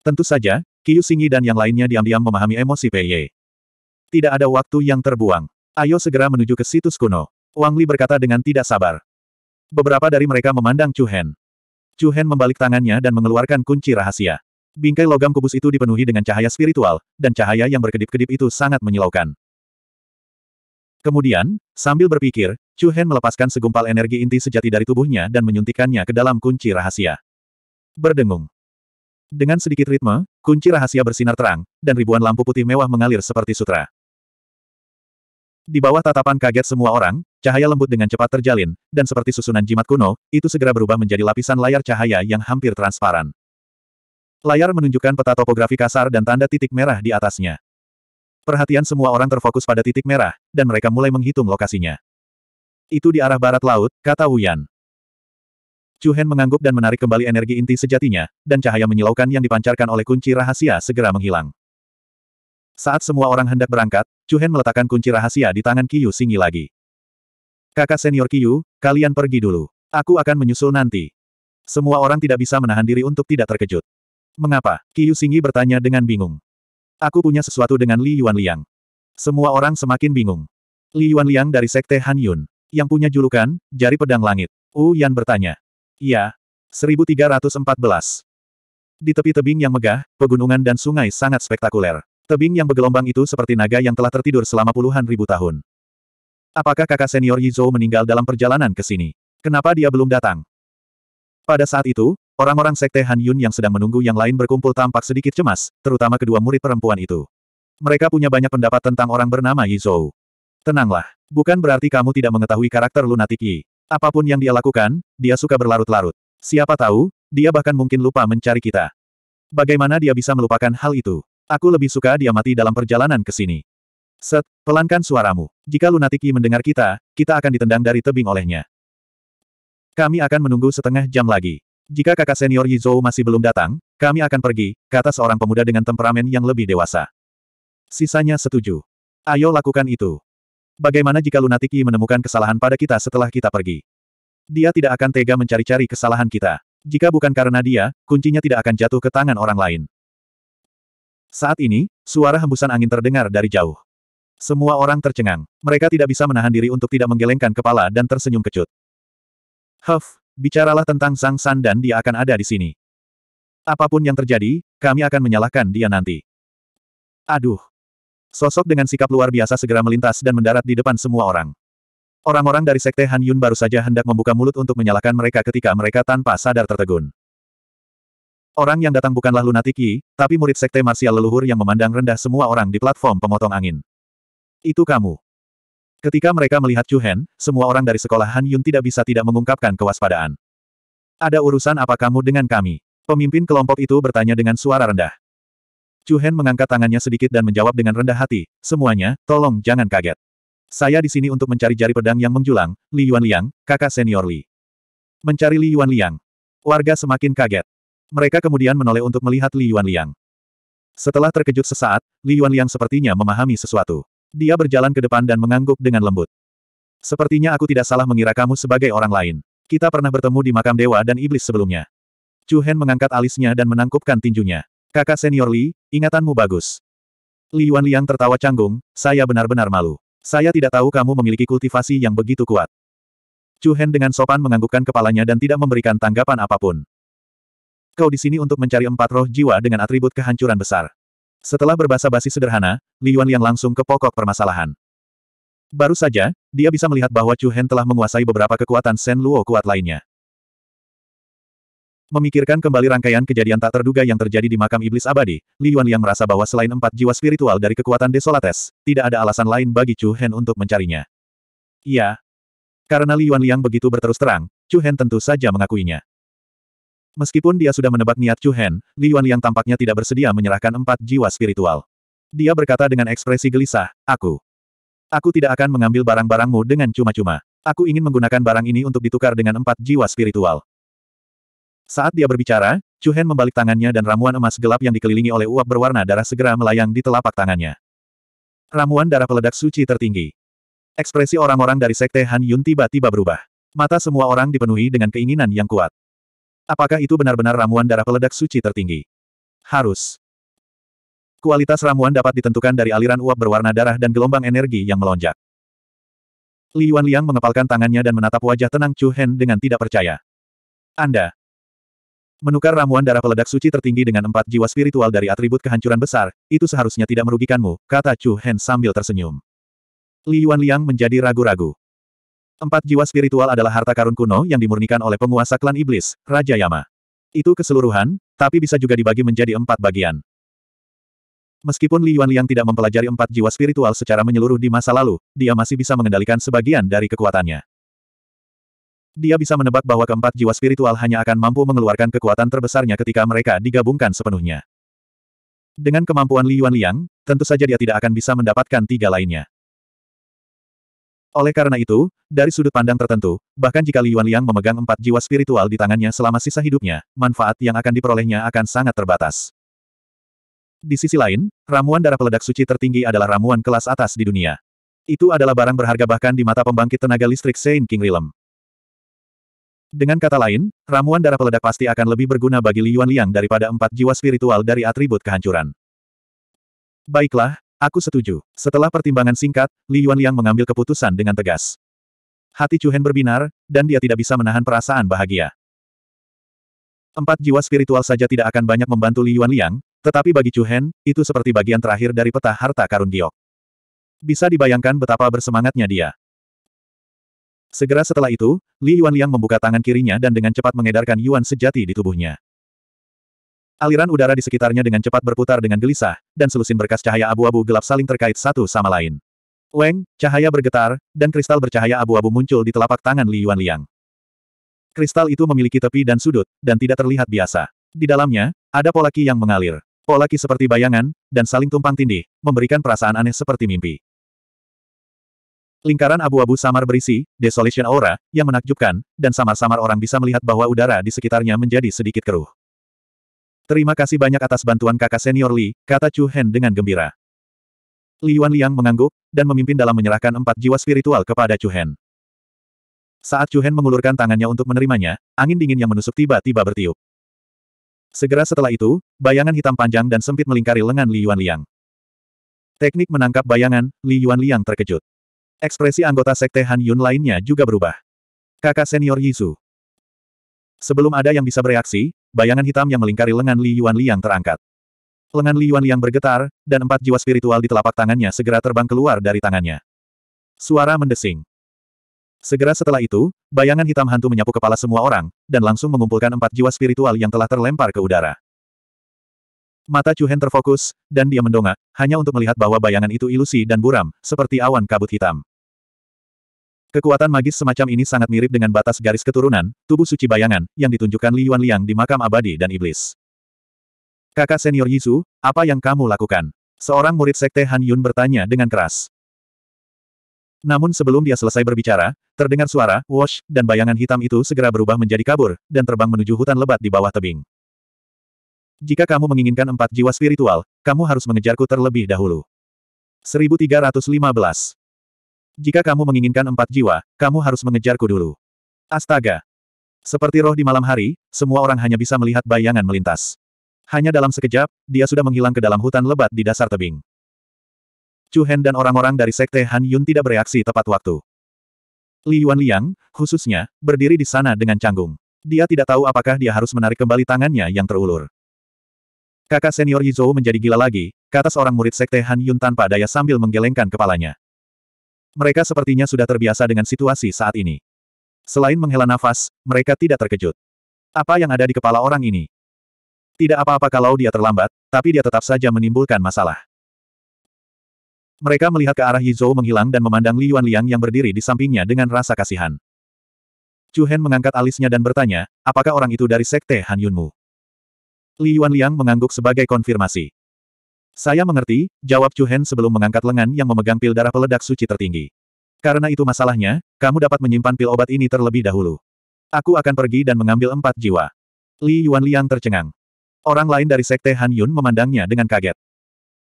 Tentu saja, Kiyu Singi dan yang lainnya diam-diam memahami emosi Pei Ye. Tidak ada waktu yang terbuang. Ayo segera menuju ke situs kuno. Wang Li berkata dengan tidak sabar. Beberapa dari mereka memandang Chu Hen. Chu Hen membalik tangannya dan mengeluarkan kunci rahasia. Bingkai logam kubus itu dipenuhi dengan cahaya spiritual, dan cahaya yang berkedip-kedip itu sangat menyilaukan. Kemudian, sambil berpikir, Chu Hen melepaskan segumpal energi inti sejati dari tubuhnya dan menyuntikannya ke dalam kunci rahasia. Berdengung. Dengan sedikit ritme, kunci rahasia bersinar terang, dan ribuan lampu putih mewah mengalir seperti sutra. Di bawah tatapan kaget semua orang, cahaya lembut dengan cepat terjalin, dan seperti susunan jimat kuno, itu segera berubah menjadi lapisan layar cahaya yang hampir transparan. Layar menunjukkan peta topografi kasar dan tanda titik merah di atasnya. Perhatian semua orang terfokus pada titik merah, dan mereka mulai menghitung lokasinya. Itu di arah barat laut, kata Wuyan. Chuhen mengangguk dan menarik kembali energi inti sejatinya, dan cahaya menyilaukan yang dipancarkan oleh kunci rahasia segera menghilang. Saat semua orang hendak berangkat, Chuhen meletakkan kunci rahasia di tangan Qiu Singi lagi. Kakak senior Qiu, kalian pergi dulu. Aku akan menyusul nanti. Semua orang tidak bisa menahan diri untuk tidak terkejut. Mengapa? Qiu Singi bertanya dengan bingung. Aku punya sesuatu dengan Li Yuan Liang. Semua orang semakin bingung. Li Yuan Liang dari Sekte Han Yun. Yang punya julukan, Jari Pedang Langit. Wu Yan bertanya. Iya. 1314. Di tepi tebing yang megah, pegunungan dan sungai sangat spektakuler. Tebing yang bergelombang itu seperti naga yang telah tertidur selama puluhan ribu tahun. Apakah kakak senior Yizhou meninggal dalam perjalanan ke sini? Kenapa dia belum datang? Pada saat itu, Orang-orang sekte Han Yun yang sedang menunggu yang lain berkumpul tampak sedikit cemas, terutama kedua murid perempuan itu. Mereka punya banyak pendapat tentang orang bernama Yi Zhou. Tenanglah, bukan berarti kamu tidak mengetahui karakter lunatik Yi. Apapun yang dia lakukan, dia suka berlarut-larut. Siapa tahu, dia bahkan mungkin lupa mencari kita. Bagaimana dia bisa melupakan hal itu? Aku lebih suka dia mati dalam perjalanan ke sini. Set, pelankan suaramu. Jika lunatik Yi mendengar kita, kita akan ditendang dari tebing olehnya. Kami akan menunggu setengah jam lagi. Jika kakak senior Yizhou masih belum datang, kami akan pergi, kata seorang pemuda dengan temperamen yang lebih dewasa. Sisanya setuju. Ayo lakukan itu. Bagaimana jika lunatik Yi menemukan kesalahan pada kita setelah kita pergi? Dia tidak akan tega mencari-cari kesalahan kita. Jika bukan karena dia, kuncinya tidak akan jatuh ke tangan orang lain. Saat ini, suara hembusan angin terdengar dari jauh. Semua orang tercengang. Mereka tidak bisa menahan diri untuk tidak menggelengkan kepala dan tersenyum kecut. Huff, Bicaralah tentang Sang San dan dia akan ada di sini. Apapun yang terjadi, kami akan menyalahkan dia nanti. Aduh. Sosok dengan sikap luar biasa segera melintas dan mendarat di depan semua orang. Orang-orang dari Sekte Han Yun baru saja hendak membuka mulut untuk menyalahkan mereka ketika mereka tanpa sadar tertegun. Orang yang datang bukanlah lunatiki, tapi murid Sekte Marsial Leluhur yang memandang rendah semua orang di platform pemotong angin. Itu kamu. Ketika mereka melihat Chu Hen, semua orang dari sekolah Han Yun tidak bisa tidak mengungkapkan kewaspadaan. Ada urusan apa kamu dengan kami? Pemimpin kelompok itu bertanya dengan suara rendah. Chu Hen mengangkat tangannya sedikit dan menjawab dengan rendah hati, semuanya, tolong jangan kaget. Saya di sini untuk mencari jari pedang yang menjulang, Li Yuan Liang, kakak senior Li. Mencari Li Yuan Liang. Warga semakin kaget. Mereka kemudian menoleh untuk melihat Li Yuan Liang. Setelah terkejut sesaat, Li Yuan Liang sepertinya memahami sesuatu. Dia berjalan ke depan dan mengangguk dengan lembut. Sepertinya aku tidak salah mengira kamu sebagai orang lain. Kita pernah bertemu di makam dewa dan iblis sebelumnya. Chu Hen mengangkat alisnya dan menangkupkan tinjunya. Kakak senior Li, ingatanmu bagus. Li Yuan Liang tertawa canggung, saya benar-benar malu. Saya tidak tahu kamu memiliki kultivasi yang begitu kuat. Chu Hen dengan sopan menganggukkan kepalanya dan tidak memberikan tanggapan apapun. Kau di sini untuk mencari empat roh jiwa dengan atribut kehancuran besar. Setelah berbahasa basi sederhana, Li Yuan yang langsung ke pokok permasalahan. Baru saja, dia bisa melihat bahwa Chu Hen telah menguasai beberapa kekuatan Shen Luo kuat lainnya. Memikirkan kembali rangkaian kejadian tak terduga yang terjadi di makam iblis abadi, Li Yuan yang merasa bahwa selain empat jiwa spiritual dari kekuatan Desolates, tidak ada alasan lain bagi Chu Hen untuk mencarinya. Iya. Karena Li Yuan yang begitu berterus terang, Chu Hen tentu saja mengakuinya. Meskipun dia sudah menebak niat Chu Hen, Li Yuan yang tampaknya tidak bersedia menyerahkan empat jiwa spiritual. Dia berkata dengan ekspresi gelisah, Aku. Aku tidak akan mengambil barang-barangmu dengan cuma-cuma. Aku ingin menggunakan barang ini untuk ditukar dengan empat jiwa spiritual. Saat dia berbicara, Chu Hen membalik tangannya dan ramuan emas gelap yang dikelilingi oleh uap berwarna darah segera melayang di telapak tangannya. Ramuan darah peledak suci tertinggi. Ekspresi orang-orang dari Sekte Han Yun tiba-tiba berubah. Mata semua orang dipenuhi dengan keinginan yang kuat. Apakah itu benar-benar ramuan darah peledak suci tertinggi? Harus. Kualitas ramuan dapat ditentukan dari aliran uap berwarna darah dan gelombang energi yang melonjak. Li Yuan Liang mengepalkan tangannya dan menatap wajah tenang Chu Hen dengan tidak percaya. Anda menukar ramuan darah peledak suci tertinggi dengan empat jiwa spiritual dari atribut kehancuran besar, itu seharusnya tidak merugikanmu, kata Chu Hen sambil tersenyum. Li Yuan Liang menjadi ragu-ragu. Empat jiwa spiritual adalah harta karun kuno yang dimurnikan oleh penguasa klan iblis, Raja Yama. Itu keseluruhan, tapi bisa juga dibagi menjadi empat bagian. Meskipun Li Yuan Liang tidak mempelajari empat jiwa spiritual secara menyeluruh di masa lalu, dia masih bisa mengendalikan sebagian dari kekuatannya. Dia bisa menebak bahwa keempat jiwa spiritual hanya akan mampu mengeluarkan kekuatan terbesarnya ketika mereka digabungkan sepenuhnya. Dengan kemampuan Li Yuan Liang, tentu saja dia tidak akan bisa mendapatkan tiga lainnya. Oleh karena itu, dari sudut pandang tertentu, bahkan jika Li Liang memegang empat jiwa spiritual di tangannya selama sisa hidupnya, manfaat yang akan diperolehnya akan sangat terbatas. Di sisi lain, ramuan darah peledak suci tertinggi adalah ramuan kelas atas di dunia. Itu adalah barang berharga bahkan di mata pembangkit tenaga listrik Saint King Rilem. Dengan kata lain, ramuan darah peledak pasti akan lebih berguna bagi Li Liang daripada empat jiwa spiritual dari atribut kehancuran. Baiklah, Aku setuju. Setelah pertimbangan singkat, Li Yuanliang mengambil keputusan dengan tegas. Hati Chu Hen berbinar, dan dia tidak bisa menahan perasaan bahagia. Empat jiwa spiritual saja tidak akan banyak membantu Li Yuanliang, tetapi bagi Chu Hen, itu seperti bagian terakhir dari peta harta karun giok. Bisa dibayangkan betapa bersemangatnya dia. Segera setelah itu, Li Yuanliang membuka tangan kirinya dan dengan cepat mengedarkan Yuan sejati di tubuhnya. Aliran udara di sekitarnya dengan cepat berputar dengan gelisah, dan selusin berkas cahaya abu-abu gelap saling terkait satu sama lain. Weng, cahaya bergetar, dan kristal bercahaya abu-abu muncul di telapak tangan Li Yuan Liang. Kristal itu memiliki tepi dan sudut, dan tidak terlihat biasa. Di dalamnya, ada pola ki yang mengalir. Pola ki seperti bayangan, dan saling tumpang tindih, memberikan perasaan aneh seperti mimpi. Lingkaran abu-abu samar berisi, desolation aura, yang menakjubkan, dan samar-samar orang bisa melihat bahwa udara di sekitarnya menjadi sedikit keruh. Terima kasih banyak atas bantuan kakak senior Li, kata Chu Hen dengan gembira. Li Yuan Liang mengangguk, dan memimpin dalam menyerahkan empat jiwa spiritual kepada Chu Hen. Saat Chu Hen mengulurkan tangannya untuk menerimanya, angin dingin yang menusuk tiba-tiba bertiup. Segera setelah itu, bayangan hitam panjang dan sempit melingkari lengan Li Yuan Liang. Teknik menangkap bayangan, Li Yuan Liang terkejut. Ekspresi anggota sekte Han Yun lainnya juga berubah. Kakak senior Yisu. Sebelum ada yang bisa bereaksi, bayangan hitam yang melingkari lengan Li Yuan Liang terangkat. Lengan Li Yuan Liang bergetar, dan empat jiwa spiritual di telapak tangannya segera terbang keluar dari tangannya. Suara mendesing. Segera setelah itu, bayangan hitam hantu menyapu kepala semua orang, dan langsung mengumpulkan empat jiwa spiritual yang telah terlempar ke udara. Mata Hen terfokus, dan dia mendongak, hanya untuk melihat bahwa bayangan itu ilusi dan buram, seperti awan kabut hitam. Kekuatan magis semacam ini sangat mirip dengan batas garis keturunan, tubuh suci bayangan, yang ditunjukkan Li Yuan Liang di makam abadi dan iblis. Kakak senior Yizu, apa yang kamu lakukan? Seorang murid sekte Han Yun bertanya dengan keras. Namun sebelum dia selesai berbicara, terdengar suara, wash, dan bayangan hitam itu segera berubah menjadi kabur, dan terbang menuju hutan lebat di bawah tebing. Jika kamu menginginkan empat jiwa spiritual, kamu harus mengejarku terlebih dahulu. 1315 jika kamu menginginkan empat jiwa, kamu harus mengejarku dulu. Astaga! Seperti roh di malam hari, semua orang hanya bisa melihat bayangan melintas. Hanya dalam sekejap, dia sudah menghilang ke dalam hutan lebat di dasar tebing. Chu Hen dan orang-orang dari Sekte Han Yun tidak bereaksi tepat waktu. Li Yuan Liang, khususnya, berdiri di sana dengan canggung. Dia tidak tahu apakah dia harus menarik kembali tangannya yang terulur. Kakak senior Yizhou menjadi gila lagi, kata seorang murid Sekte Han Yun tanpa daya sambil menggelengkan kepalanya. Mereka sepertinya sudah terbiasa dengan situasi saat ini. Selain menghela nafas, mereka tidak terkejut. Apa yang ada di kepala orang ini? Tidak apa-apa kalau dia terlambat, tapi dia tetap saja menimbulkan masalah. Mereka melihat ke arah Yizhou menghilang dan memandang Li Yuanliang yang berdiri di sampingnya dengan rasa kasihan. Chu Hen mengangkat alisnya dan bertanya, apakah orang itu dari sekte Han Yunmu? Li Yuanliang mengangguk sebagai konfirmasi. Saya mengerti, jawab Chu Hen sebelum mengangkat lengan yang memegang pil darah peledak suci tertinggi. Karena itu masalahnya, kamu dapat menyimpan pil obat ini terlebih dahulu. Aku akan pergi dan mengambil empat jiwa. Li Yuan Liang tercengang. Orang lain dari Sekte Han Yun memandangnya dengan kaget.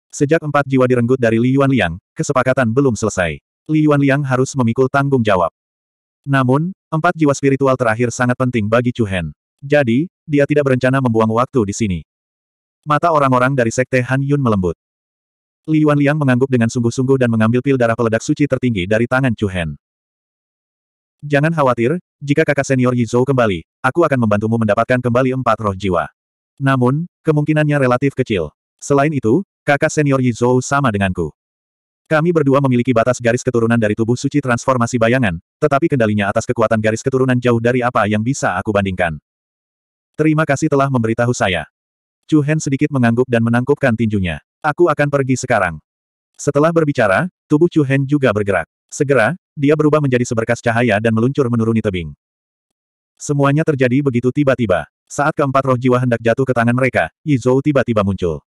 Sejak empat jiwa direnggut dari Li Yuan Liang, kesepakatan belum selesai. Li Yuan Liang harus memikul tanggung jawab. Namun, empat jiwa spiritual terakhir sangat penting bagi Chu Hen. Jadi, dia tidak berencana membuang waktu di sini. Mata orang-orang dari Sekte Han Yun melembut. Li Yuan Liang mengangguk dengan sungguh-sungguh dan mengambil pil darah peledak suci tertinggi dari tangan Chu Hen. Jangan khawatir, jika kakak senior Yizhou kembali, aku akan membantumu mendapatkan kembali empat roh jiwa. Namun, kemungkinannya relatif kecil. Selain itu, kakak senior Yizhou sama denganku. Kami berdua memiliki batas garis keturunan dari tubuh suci transformasi bayangan, tetapi kendalinya atas kekuatan garis keturunan jauh dari apa yang bisa aku bandingkan. Terima kasih telah memberitahu saya. Chu Hen sedikit mengangguk dan menangkupkan tinjunya. Aku akan pergi sekarang. Setelah berbicara, tubuh Chu Hen juga bergerak. Segera, dia berubah menjadi seberkas cahaya dan meluncur menuruni tebing. Semuanya terjadi begitu tiba-tiba. Saat keempat roh jiwa hendak jatuh ke tangan mereka, Yizhou tiba-tiba muncul.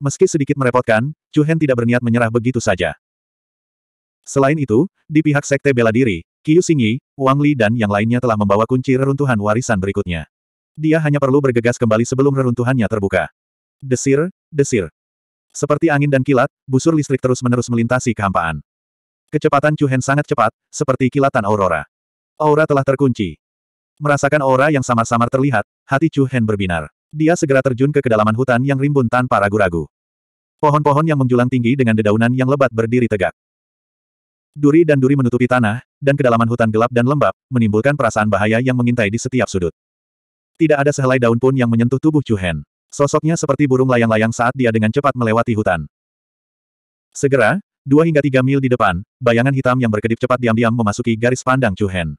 Meski sedikit merepotkan, Chu Hen tidak berniat menyerah begitu saja. Selain itu, di pihak Sekte Bela Diri, Qiu Xingyi, Wang Li dan yang lainnya telah membawa kunci reruntuhan warisan berikutnya dia hanya perlu bergegas kembali sebelum reruntuhannya terbuka. Desir, desir. Seperti angin dan kilat, busur listrik terus-menerus melintasi kehampaan. Kecepatan Hen sangat cepat, seperti kilatan aurora. Aura telah terkunci. Merasakan aura yang samar-samar terlihat, hati Hen berbinar. Dia segera terjun ke kedalaman hutan yang rimbun tanpa ragu-ragu. Pohon-pohon yang menjulang tinggi dengan dedaunan yang lebat berdiri tegak. Duri dan duri menutupi tanah, dan kedalaman hutan gelap dan lembab, menimbulkan perasaan bahaya yang mengintai di setiap sudut. Tidak ada sehelai daun pun yang menyentuh tubuh Chu Hen. Sosoknya seperti burung layang-layang saat dia dengan cepat melewati hutan. Segera, dua hingga tiga mil di depan, bayangan hitam yang berkedip cepat diam-diam memasuki garis pandang Chu Hen.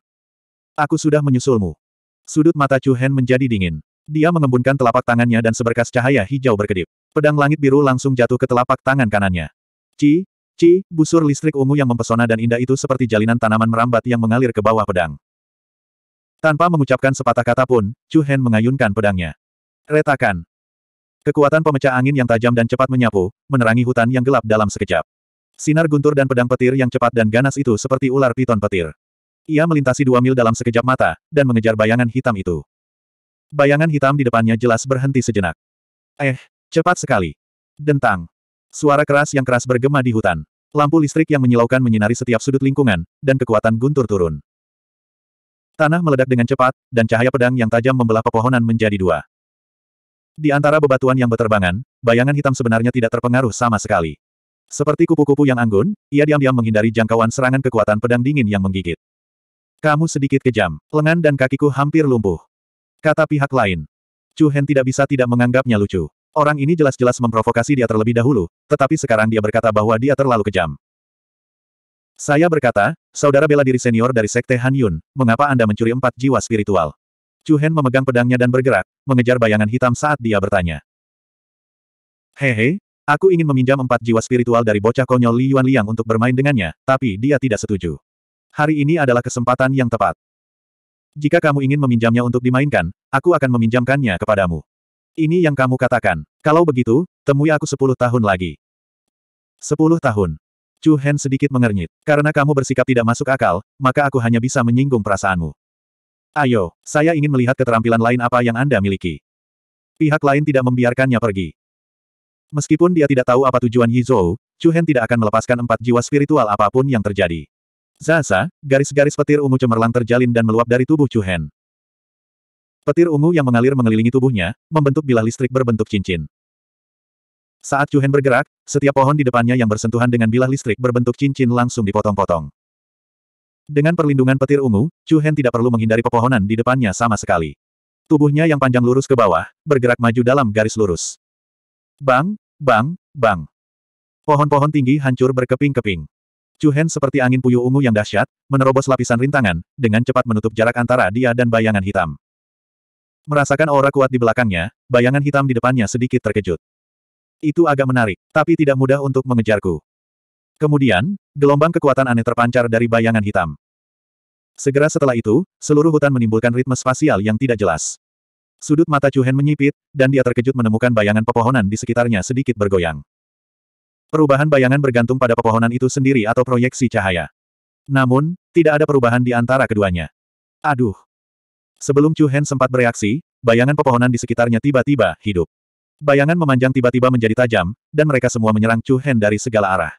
Aku sudah menyusulmu. Sudut mata Chu Hen menjadi dingin. Dia mengembunkan telapak tangannya dan seberkas cahaya hijau berkedip. Pedang langit biru langsung jatuh ke telapak tangan kanannya. Ci, ci, busur listrik ungu yang mempesona dan indah itu seperti jalinan tanaman merambat yang mengalir ke bawah pedang. Tanpa mengucapkan sepatah kata pun, Chu Hen mengayunkan pedangnya. Retakan. Kekuatan pemecah angin yang tajam dan cepat menyapu, menerangi hutan yang gelap dalam sekejap. Sinar guntur dan pedang petir yang cepat dan ganas itu seperti ular piton petir. Ia melintasi dua mil dalam sekejap mata, dan mengejar bayangan hitam itu. Bayangan hitam di depannya jelas berhenti sejenak. Eh, cepat sekali. Dentang. Suara keras yang keras bergema di hutan. Lampu listrik yang menyilaukan menyinari setiap sudut lingkungan, dan kekuatan guntur turun. Tanah meledak dengan cepat, dan cahaya pedang yang tajam membelah pepohonan menjadi dua. Di antara bebatuan yang berterbangan, bayangan hitam sebenarnya tidak terpengaruh sama sekali. Seperti kupu-kupu yang anggun, ia diam-diam menghindari jangkauan serangan kekuatan pedang dingin yang menggigit. Kamu sedikit kejam, lengan dan kakiku hampir lumpuh. Kata pihak lain. Chu Hen tidak bisa tidak menganggapnya lucu. Orang ini jelas-jelas memprovokasi dia terlebih dahulu, tetapi sekarang dia berkata bahwa dia terlalu kejam. Saya berkata, saudara bela diri senior dari Sekte Han Yun, mengapa Anda mencuri empat jiwa spiritual? Chu Hen memegang pedangnya dan bergerak, mengejar bayangan hitam saat dia bertanya. Hehe, aku ingin meminjam empat jiwa spiritual dari bocah konyol Li Yuan Liang untuk bermain dengannya, tapi dia tidak setuju. Hari ini adalah kesempatan yang tepat. Jika kamu ingin meminjamnya untuk dimainkan, aku akan meminjamkannya kepadamu. Ini yang kamu katakan. Kalau begitu, temui aku sepuluh tahun lagi. Sepuluh tahun. Chu Hen sedikit mengernyit. Karena kamu bersikap tidak masuk akal, maka aku hanya bisa menyinggung perasaanmu. Ayo, saya ingin melihat keterampilan lain apa yang Anda miliki. Pihak lain tidak membiarkannya pergi. Meskipun dia tidak tahu apa tujuan Yizhou, Chu Hen tidak akan melepaskan empat jiwa spiritual apapun yang terjadi. Zaza, garis-garis petir ungu cemerlang terjalin dan meluap dari tubuh Chu Hen. Petir ungu yang mengalir mengelilingi tubuhnya, membentuk bilah listrik berbentuk cincin. Saat Chu Hen bergerak, setiap pohon di depannya yang bersentuhan dengan bilah listrik berbentuk cincin langsung dipotong-potong. Dengan perlindungan petir ungu, Chu Hen tidak perlu menghindari pepohonan di depannya sama sekali. Tubuhnya yang panjang lurus ke bawah, bergerak maju dalam garis lurus. Bang, bang, bang. Pohon-pohon tinggi hancur berkeping-keping. Chu Hen seperti angin puyuh ungu yang dahsyat, menerobos lapisan rintangan, dengan cepat menutup jarak antara dia dan bayangan hitam. Merasakan aura kuat di belakangnya, bayangan hitam di depannya sedikit terkejut. Itu agak menarik, tapi tidak mudah untuk mengejarku. Kemudian, gelombang kekuatan aneh terpancar dari bayangan hitam. Segera setelah itu, seluruh hutan menimbulkan ritme spasial yang tidak jelas. Sudut mata Chuhen menyipit, dan dia terkejut menemukan bayangan pepohonan di sekitarnya sedikit bergoyang. Perubahan bayangan bergantung pada pepohonan itu sendiri atau proyeksi cahaya. Namun, tidak ada perubahan di antara keduanya. Aduh. Sebelum Chuhen sempat bereaksi, bayangan pepohonan di sekitarnya tiba-tiba hidup. Bayangan memanjang tiba-tiba menjadi tajam, dan mereka semua menyerang Chu Hen dari segala arah.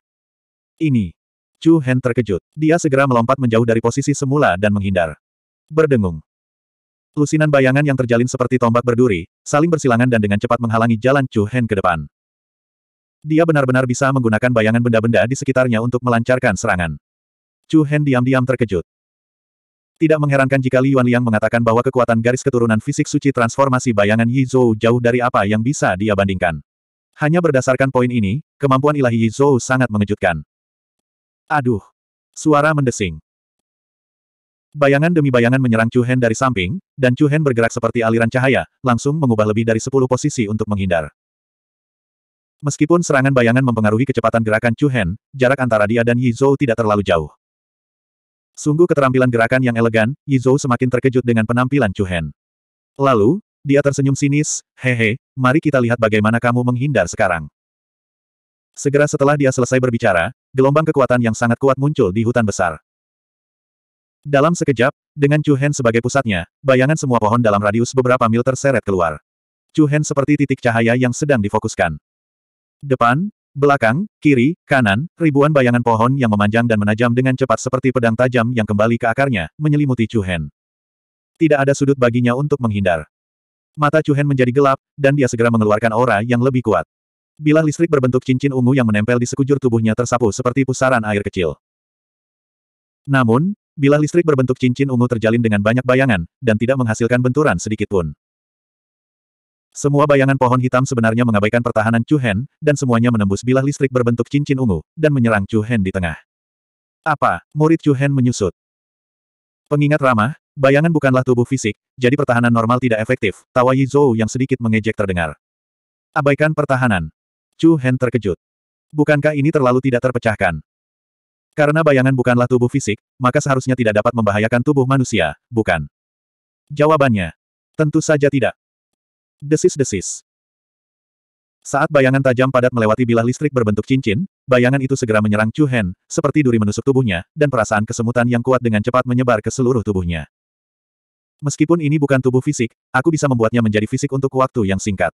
Ini. Chu Hen terkejut. Dia segera melompat menjauh dari posisi semula dan menghindar. Berdengung. Lusinan bayangan yang terjalin seperti tombak berduri, saling bersilangan dan dengan cepat menghalangi jalan Chu Hen ke depan. Dia benar-benar bisa menggunakan bayangan benda-benda di sekitarnya untuk melancarkan serangan. Chu Hen diam-diam terkejut. Tidak mengherankan jika Li Liang mengatakan bahwa kekuatan garis keturunan fisik suci transformasi bayangan Yi Zhou jauh dari apa yang bisa dia bandingkan. Hanya berdasarkan poin ini, kemampuan ilahi Yi Zhou sangat mengejutkan. Aduh! Suara mendesing. Bayangan demi bayangan menyerang Chu Hen dari samping, dan Chu Hen bergerak seperti aliran cahaya, langsung mengubah lebih dari 10 posisi untuk menghindar. Meskipun serangan bayangan mempengaruhi kecepatan gerakan Chu Hen, jarak antara dia dan Yi Zhou tidak terlalu jauh. Sungguh keterampilan gerakan yang elegan, Yizhou semakin terkejut dengan penampilan Chuhen. Lalu, dia tersenyum sinis, hehe, mari kita lihat bagaimana kamu menghindar sekarang. Segera setelah dia selesai berbicara, gelombang kekuatan yang sangat kuat muncul di hutan besar. Dalam sekejap, dengan Chuhen sebagai pusatnya, bayangan semua pohon dalam radius beberapa mil terseret keluar. Chu Hen seperti titik cahaya yang sedang difokuskan. Depan, Belakang, kiri, kanan, ribuan bayangan pohon yang memanjang dan menajam dengan cepat seperti pedang tajam yang kembali ke akarnya, menyelimuti Chu Hen. Tidak ada sudut baginya untuk menghindar. Mata Chu Hen menjadi gelap, dan dia segera mengeluarkan aura yang lebih kuat. Bilah listrik berbentuk cincin ungu yang menempel di sekujur tubuhnya tersapu seperti pusaran air kecil. Namun, bilah listrik berbentuk cincin ungu terjalin dengan banyak bayangan, dan tidak menghasilkan benturan sedikitpun. Semua bayangan pohon hitam sebenarnya mengabaikan pertahanan Chu Hen, dan semuanya menembus bilah listrik berbentuk cincin ungu, dan menyerang Chu Hen di tengah. Apa? Murid Chu Hen menyusut. Pengingat ramah, bayangan bukanlah tubuh fisik, jadi pertahanan normal tidak efektif, tawa Yi Zhou yang sedikit mengejek terdengar. Abaikan pertahanan. Chu Hen terkejut. Bukankah ini terlalu tidak terpecahkan? Karena bayangan bukanlah tubuh fisik, maka seharusnya tidak dapat membahayakan tubuh manusia, bukan? Jawabannya. Tentu saja tidak. Desis-desis. Saat bayangan tajam padat melewati bilah listrik berbentuk cincin, bayangan itu segera menyerang Chu Hen, seperti duri menusuk tubuhnya, dan perasaan kesemutan yang kuat dengan cepat menyebar ke seluruh tubuhnya. Meskipun ini bukan tubuh fisik, aku bisa membuatnya menjadi fisik untuk waktu yang singkat.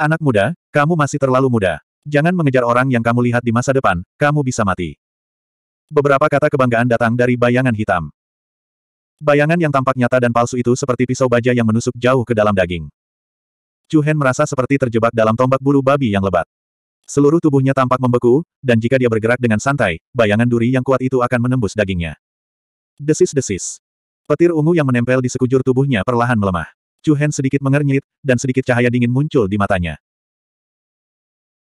Anak muda, kamu masih terlalu muda. Jangan mengejar orang yang kamu lihat di masa depan, kamu bisa mati. Beberapa kata kebanggaan datang dari bayangan hitam. Bayangan yang tampak nyata dan palsu itu seperti pisau baja yang menusuk jauh ke dalam daging. Chu Hen merasa seperti terjebak dalam tombak bulu babi yang lebat. Seluruh tubuhnya tampak membeku, dan jika dia bergerak dengan santai, bayangan duri yang kuat itu akan menembus dagingnya. Desis-desis. Petir ungu yang menempel di sekujur tubuhnya perlahan melemah. Chu Hen sedikit mengernyit, dan sedikit cahaya dingin muncul di matanya.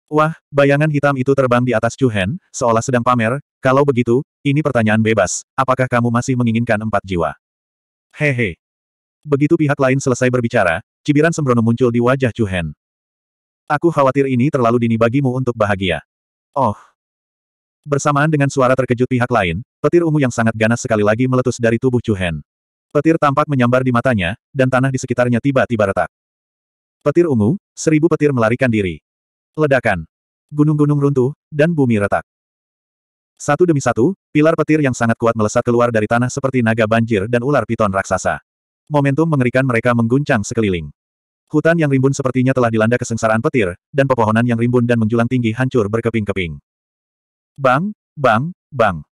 Wah, bayangan hitam itu terbang di atas Chu Hen, seolah sedang pamer, kalau begitu, ini pertanyaan bebas, apakah kamu masih menginginkan empat jiwa? Hehe. Begitu pihak lain selesai berbicara, Cibiran sembrono muncul di wajah Chu Hen. Aku khawatir ini terlalu dini bagimu untuk bahagia. Oh. Bersamaan dengan suara terkejut pihak lain, petir ungu yang sangat ganas sekali lagi meletus dari tubuh Chu Hen. Petir tampak menyambar di matanya, dan tanah di sekitarnya tiba-tiba retak. Petir ungu, seribu petir melarikan diri. Ledakan. Gunung-gunung runtuh, dan bumi retak. Satu demi satu, pilar petir yang sangat kuat melesat keluar dari tanah seperti naga banjir dan ular piton raksasa. Momentum mengerikan mereka mengguncang sekeliling. Hutan yang rimbun sepertinya telah dilanda kesengsaraan petir, dan pepohonan yang rimbun dan menjulang tinggi hancur berkeping-keping. Bang, bang, bang.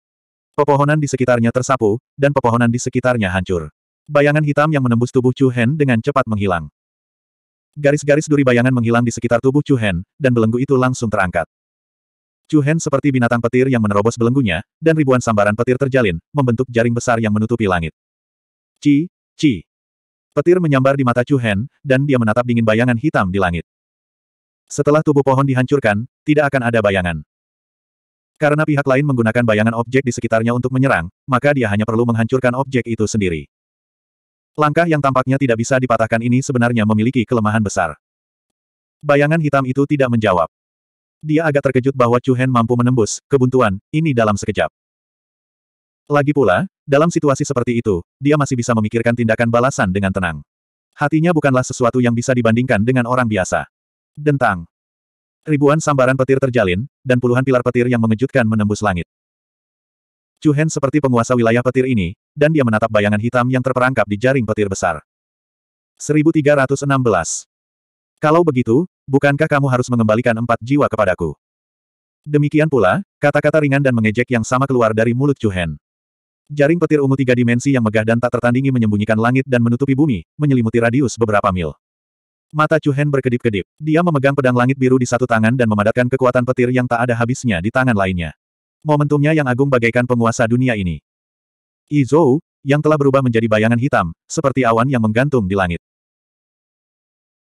Pepohonan di sekitarnya tersapu, dan pepohonan di sekitarnya hancur. Bayangan hitam yang menembus tubuh Chu Hen dengan cepat menghilang. Garis-garis duri bayangan menghilang di sekitar tubuh Chu Hen, dan belenggu itu langsung terangkat. Chu Hen seperti binatang petir yang menerobos belenggunya, dan ribuan sambaran petir terjalin, membentuk jaring besar yang menutupi langit. Ci, ci. Petir menyambar di mata Chu Hen, dan dia menatap dingin bayangan hitam di langit. Setelah tubuh pohon dihancurkan, tidak akan ada bayangan. Karena pihak lain menggunakan bayangan objek di sekitarnya untuk menyerang, maka dia hanya perlu menghancurkan objek itu sendiri. Langkah yang tampaknya tidak bisa dipatahkan ini sebenarnya memiliki kelemahan besar. Bayangan hitam itu tidak menjawab. Dia agak terkejut bahwa Chu Hen mampu menembus kebuntuan ini dalam sekejap. Lagi pula, dalam situasi seperti itu, dia masih bisa memikirkan tindakan balasan dengan tenang. Hatinya bukanlah sesuatu yang bisa dibandingkan dengan orang biasa. Dentang. Ribuan sambaran petir terjalin, dan puluhan pilar petir yang mengejutkan menembus langit. Chuhen seperti penguasa wilayah petir ini, dan dia menatap bayangan hitam yang terperangkap di jaring petir besar. 1316. Kalau begitu, bukankah kamu harus mengembalikan empat jiwa kepadaku? Demikian pula, kata-kata ringan dan mengejek yang sama keluar dari mulut Chuhen. Jaring petir ungu tiga dimensi yang megah dan tak tertandingi menyembunyikan langit dan menutupi bumi, menyelimuti radius beberapa mil. Mata Chuhen berkedip-kedip. Dia memegang pedang langit biru di satu tangan dan memadatkan kekuatan petir yang tak ada habisnya di tangan lainnya. Momentumnya yang agung bagaikan penguasa dunia ini. Izou, yang telah berubah menjadi bayangan hitam, seperti awan yang menggantung di langit.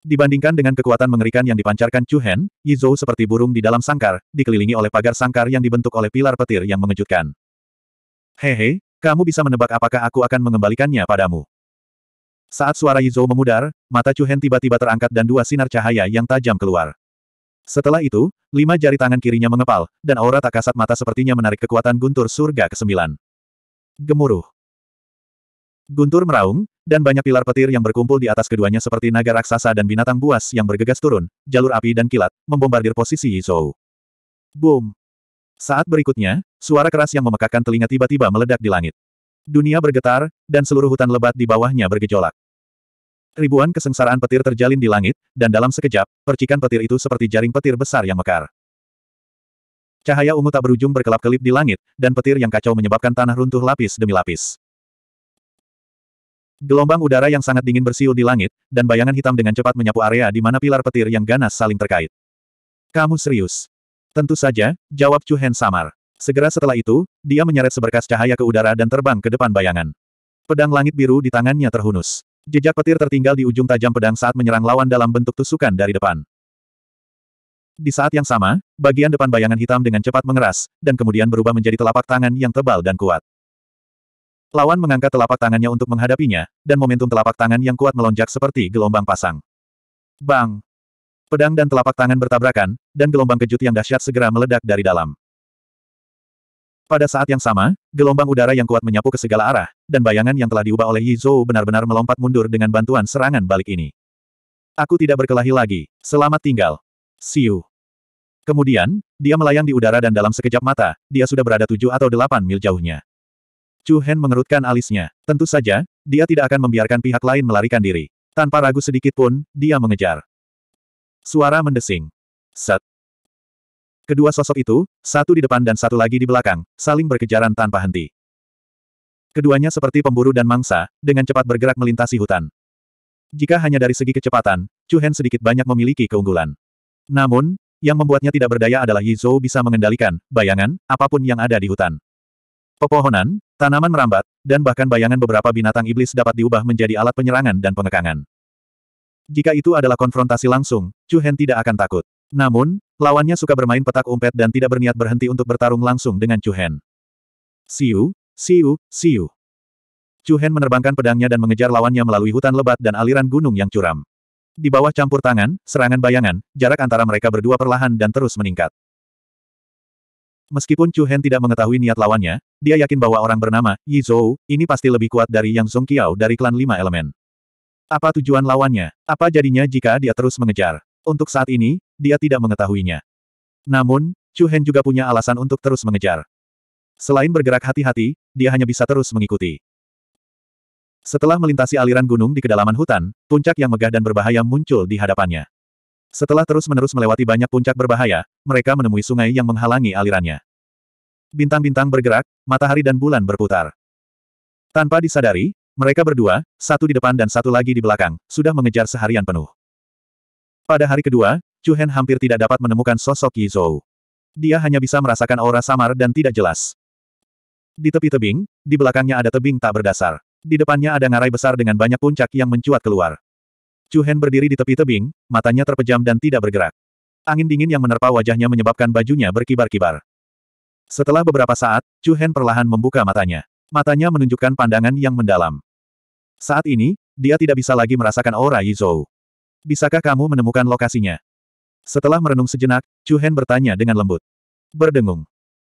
Dibandingkan dengan kekuatan mengerikan yang dipancarkan Chuhen, Izou seperti burung di dalam sangkar, dikelilingi oleh pagar sangkar yang dibentuk oleh pilar petir yang mengejutkan. Hehe, kamu bisa menebak apakah aku akan mengembalikannya padamu. Saat suara Yizhou memudar, mata Chu Hen tiba-tiba terangkat dan dua sinar cahaya yang tajam keluar. Setelah itu, lima jari tangan kirinya mengepal, dan aura tak kasat mata sepertinya menarik kekuatan guntur surga ke-9. Gemuruh. Guntur meraung, dan banyak pilar petir yang berkumpul di atas keduanya seperti naga raksasa dan binatang buas yang bergegas turun, jalur api dan kilat, membombardir posisi Yizhou. Boom! Saat berikutnya, suara keras yang memekakan telinga tiba-tiba meledak di langit. Dunia bergetar, dan seluruh hutan lebat di bawahnya bergejolak. Ribuan kesengsaraan petir terjalin di langit, dan dalam sekejap, percikan petir itu seperti jaring petir besar yang mekar. Cahaya ungu tak berujung berkelap-kelip di langit, dan petir yang kacau menyebabkan tanah runtuh lapis demi lapis. Gelombang udara yang sangat dingin bersiul di langit, dan bayangan hitam dengan cepat menyapu area di mana pilar petir yang ganas saling terkait. Kamu serius? Tentu saja, jawab Chu Hen samar. Segera setelah itu, dia menyeret seberkas cahaya ke udara dan terbang ke depan bayangan. Pedang langit biru di tangannya terhunus. Jejak petir tertinggal di ujung tajam pedang saat menyerang lawan dalam bentuk tusukan dari depan. Di saat yang sama, bagian depan bayangan hitam dengan cepat mengeras, dan kemudian berubah menjadi telapak tangan yang tebal dan kuat. Lawan mengangkat telapak tangannya untuk menghadapinya, dan momentum telapak tangan yang kuat melonjak seperti gelombang pasang. Bang! Pedang dan telapak tangan bertabrakan, dan gelombang kejut yang dahsyat segera meledak dari dalam. Pada saat yang sama, gelombang udara yang kuat menyapu ke segala arah, dan bayangan yang telah diubah oleh Yi Zhou benar-benar melompat mundur dengan bantuan serangan balik ini. Aku tidak berkelahi lagi. Selamat tinggal. See you. Kemudian, dia melayang di udara dan dalam sekejap mata, dia sudah berada tujuh atau delapan mil jauhnya. Chu Hen mengerutkan alisnya. Tentu saja, dia tidak akan membiarkan pihak lain melarikan diri. Tanpa ragu sedikit pun, dia mengejar. Suara mendesing. Set. Kedua sosok itu, satu di depan dan satu lagi di belakang, saling berkejaran tanpa henti. Keduanya seperti pemburu dan mangsa, dengan cepat bergerak melintasi hutan. Jika hanya dari segi kecepatan, Chu Hen sedikit banyak memiliki keunggulan. Namun, yang membuatnya tidak berdaya adalah Yizhou bisa mengendalikan, bayangan, apapun yang ada di hutan. Pepohonan, tanaman merambat, dan bahkan bayangan beberapa binatang iblis dapat diubah menjadi alat penyerangan dan pengekangan. Jika itu adalah konfrontasi langsung, Chu Hen tidak akan takut. Namun, lawannya suka bermain petak umpet dan tidak berniat berhenti untuk bertarung langsung dengan Chu Hen. Siu, siu, siu. Chu Hen menerbangkan pedangnya dan mengejar lawannya melalui hutan lebat dan aliran gunung yang curam. Di bawah campur tangan, serangan bayangan, jarak antara mereka berdua perlahan dan terus meningkat. Meskipun Chu Hen tidak mengetahui niat lawannya, dia yakin bahwa orang bernama Yi Zhou ini pasti lebih kuat dari Yang Song Qiao dari klan lima elemen. Apa tujuan lawannya? Apa jadinya jika dia terus mengejar? Untuk saat ini, dia tidak mengetahuinya. Namun, Chu Hen juga punya alasan untuk terus mengejar. Selain bergerak hati-hati, dia hanya bisa terus mengikuti. Setelah melintasi aliran gunung di kedalaman hutan, puncak yang megah dan berbahaya muncul di hadapannya. Setelah terus-menerus melewati banyak puncak berbahaya, mereka menemui sungai yang menghalangi alirannya. Bintang-bintang bergerak, matahari dan bulan berputar. Tanpa disadari, mereka berdua, satu di depan dan satu lagi di belakang, sudah mengejar seharian penuh. Pada hari kedua, Chu Hen hampir tidak dapat menemukan sosok Yi Zhou. Dia hanya bisa merasakan aura samar dan tidak jelas. Di tepi tebing, di belakangnya ada tebing tak berdasar. Di depannya ada ngarai besar dengan banyak puncak yang mencuat keluar. Chu Hen berdiri di tepi tebing, matanya terpejam dan tidak bergerak. Angin dingin yang menerpa wajahnya menyebabkan bajunya berkibar-kibar. Setelah beberapa saat, Chu Hen perlahan membuka matanya. Matanya menunjukkan pandangan yang mendalam. Saat ini, dia tidak bisa lagi merasakan aura Yizhou. Bisakah kamu menemukan lokasinya? Setelah merenung sejenak, Chu Hen bertanya dengan lembut. Berdengung.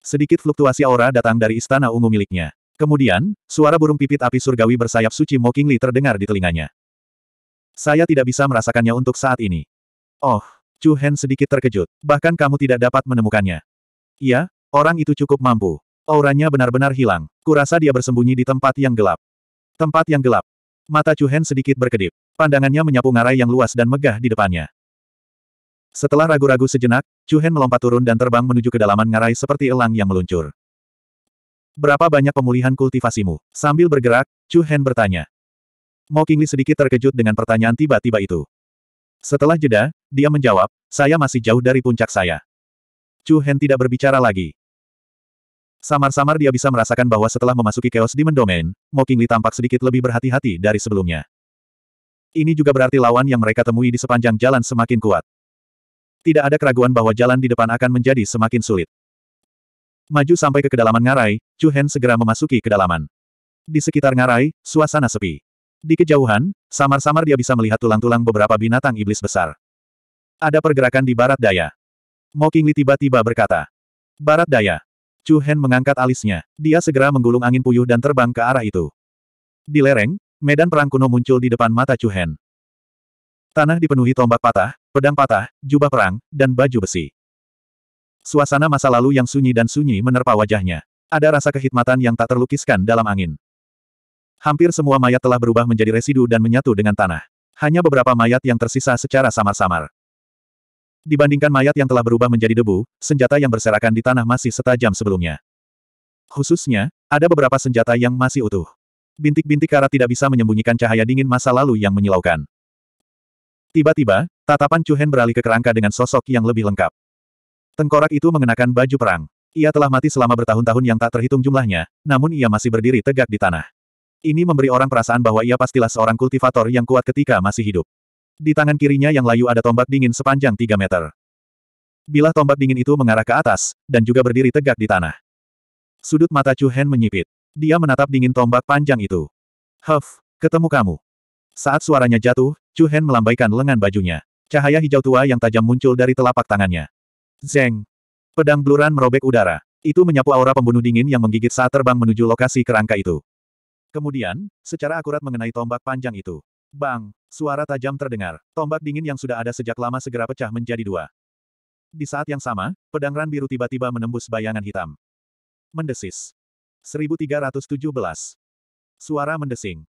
Sedikit fluktuasi aura datang dari istana ungu miliknya. Kemudian, suara burung pipit api surgawi bersayap suci Mo Qingli terdengar di telinganya. Saya tidak bisa merasakannya untuk saat ini. Oh, Chu Hen sedikit terkejut. Bahkan kamu tidak dapat menemukannya. Iya, orang itu cukup mampu. Auranya benar-benar hilang. Kurasa dia bersembunyi di tempat yang gelap. Tempat yang gelap. Mata Chu Hen sedikit berkedip. Pandangannya menyapu ngarai yang luas dan megah di depannya. Setelah ragu-ragu sejenak, Chu Hen melompat turun dan terbang menuju kedalaman ngarai seperti elang yang meluncur. Berapa banyak pemulihan kultivasimu? Sambil bergerak, Chu Hen bertanya. Mo Qingli sedikit terkejut dengan pertanyaan tiba-tiba itu. Setelah jeda, dia menjawab, saya masih jauh dari puncak saya. Chu Hen tidak berbicara lagi. Samar-samar dia bisa merasakan bahwa setelah memasuki Chaos Demon Domain, Mo tampak sedikit lebih berhati-hati dari sebelumnya. Ini juga berarti lawan yang mereka temui di sepanjang jalan semakin kuat. Tidak ada keraguan bahwa jalan di depan akan menjadi semakin sulit. Maju sampai ke kedalaman ngarai, Chu Hen segera memasuki kedalaman. Di sekitar ngarai, suasana sepi. Di kejauhan, samar-samar dia bisa melihat tulang-tulang beberapa binatang iblis besar. Ada pergerakan di barat daya. Mo tiba-tiba berkata. Barat daya. Chu Hen mengangkat alisnya. Dia segera menggulung angin puyuh dan terbang ke arah itu. Di lereng, medan perang kuno muncul di depan mata Chu Hen. Tanah dipenuhi tombak patah, pedang patah, jubah perang, dan baju besi. Suasana masa lalu yang sunyi dan sunyi menerpa wajahnya. Ada rasa kehitmatan yang tak terlukiskan dalam angin. Hampir semua mayat telah berubah menjadi residu dan menyatu dengan tanah. Hanya beberapa mayat yang tersisa secara samar-samar. Dibandingkan mayat yang telah berubah menjadi debu, senjata yang berserakan di tanah masih setajam sebelumnya. Khususnya, ada beberapa senjata yang masih utuh. Bintik-bintik karat tidak bisa menyembunyikan cahaya dingin masa lalu yang menyilaukan. Tiba-tiba, tatapan Cuhen beralih ke kerangka dengan sosok yang lebih lengkap. Tengkorak itu mengenakan baju perang. Ia telah mati selama bertahun-tahun yang tak terhitung jumlahnya, namun ia masih berdiri tegak di tanah. Ini memberi orang perasaan bahwa ia pastilah seorang kultivator yang kuat ketika masih hidup. Di tangan kirinya yang layu ada tombak dingin sepanjang 3 meter. Bila tombak dingin itu mengarah ke atas, dan juga berdiri tegak di tanah. Sudut mata Chu Hen menyipit. Dia menatap dingin tombak panjang itu. Huff, ketemu kamu. Saat suaranya jatuh, Chu Hen melambaikan lengan bajunya. Cahaya hijau tua yang tajam muncul dari telapak tangannya. Zeng. Pedang bluran merobek udara. Itu menyapu aura pembunuh dingin yang menggigit saat terbang menuju lokasi kerangka itu. Kemudian, secara akurat mengenai tombak panjang itu. Bang! Suara tajam terdengar. Tombak dingin yang sudah ada sejak lama segera pecah menjadi dua. Di saat yang sama, pedang ran biru tiba-tiba menembus bayangan hitam. Mendesis. 1317. Suara mendesing.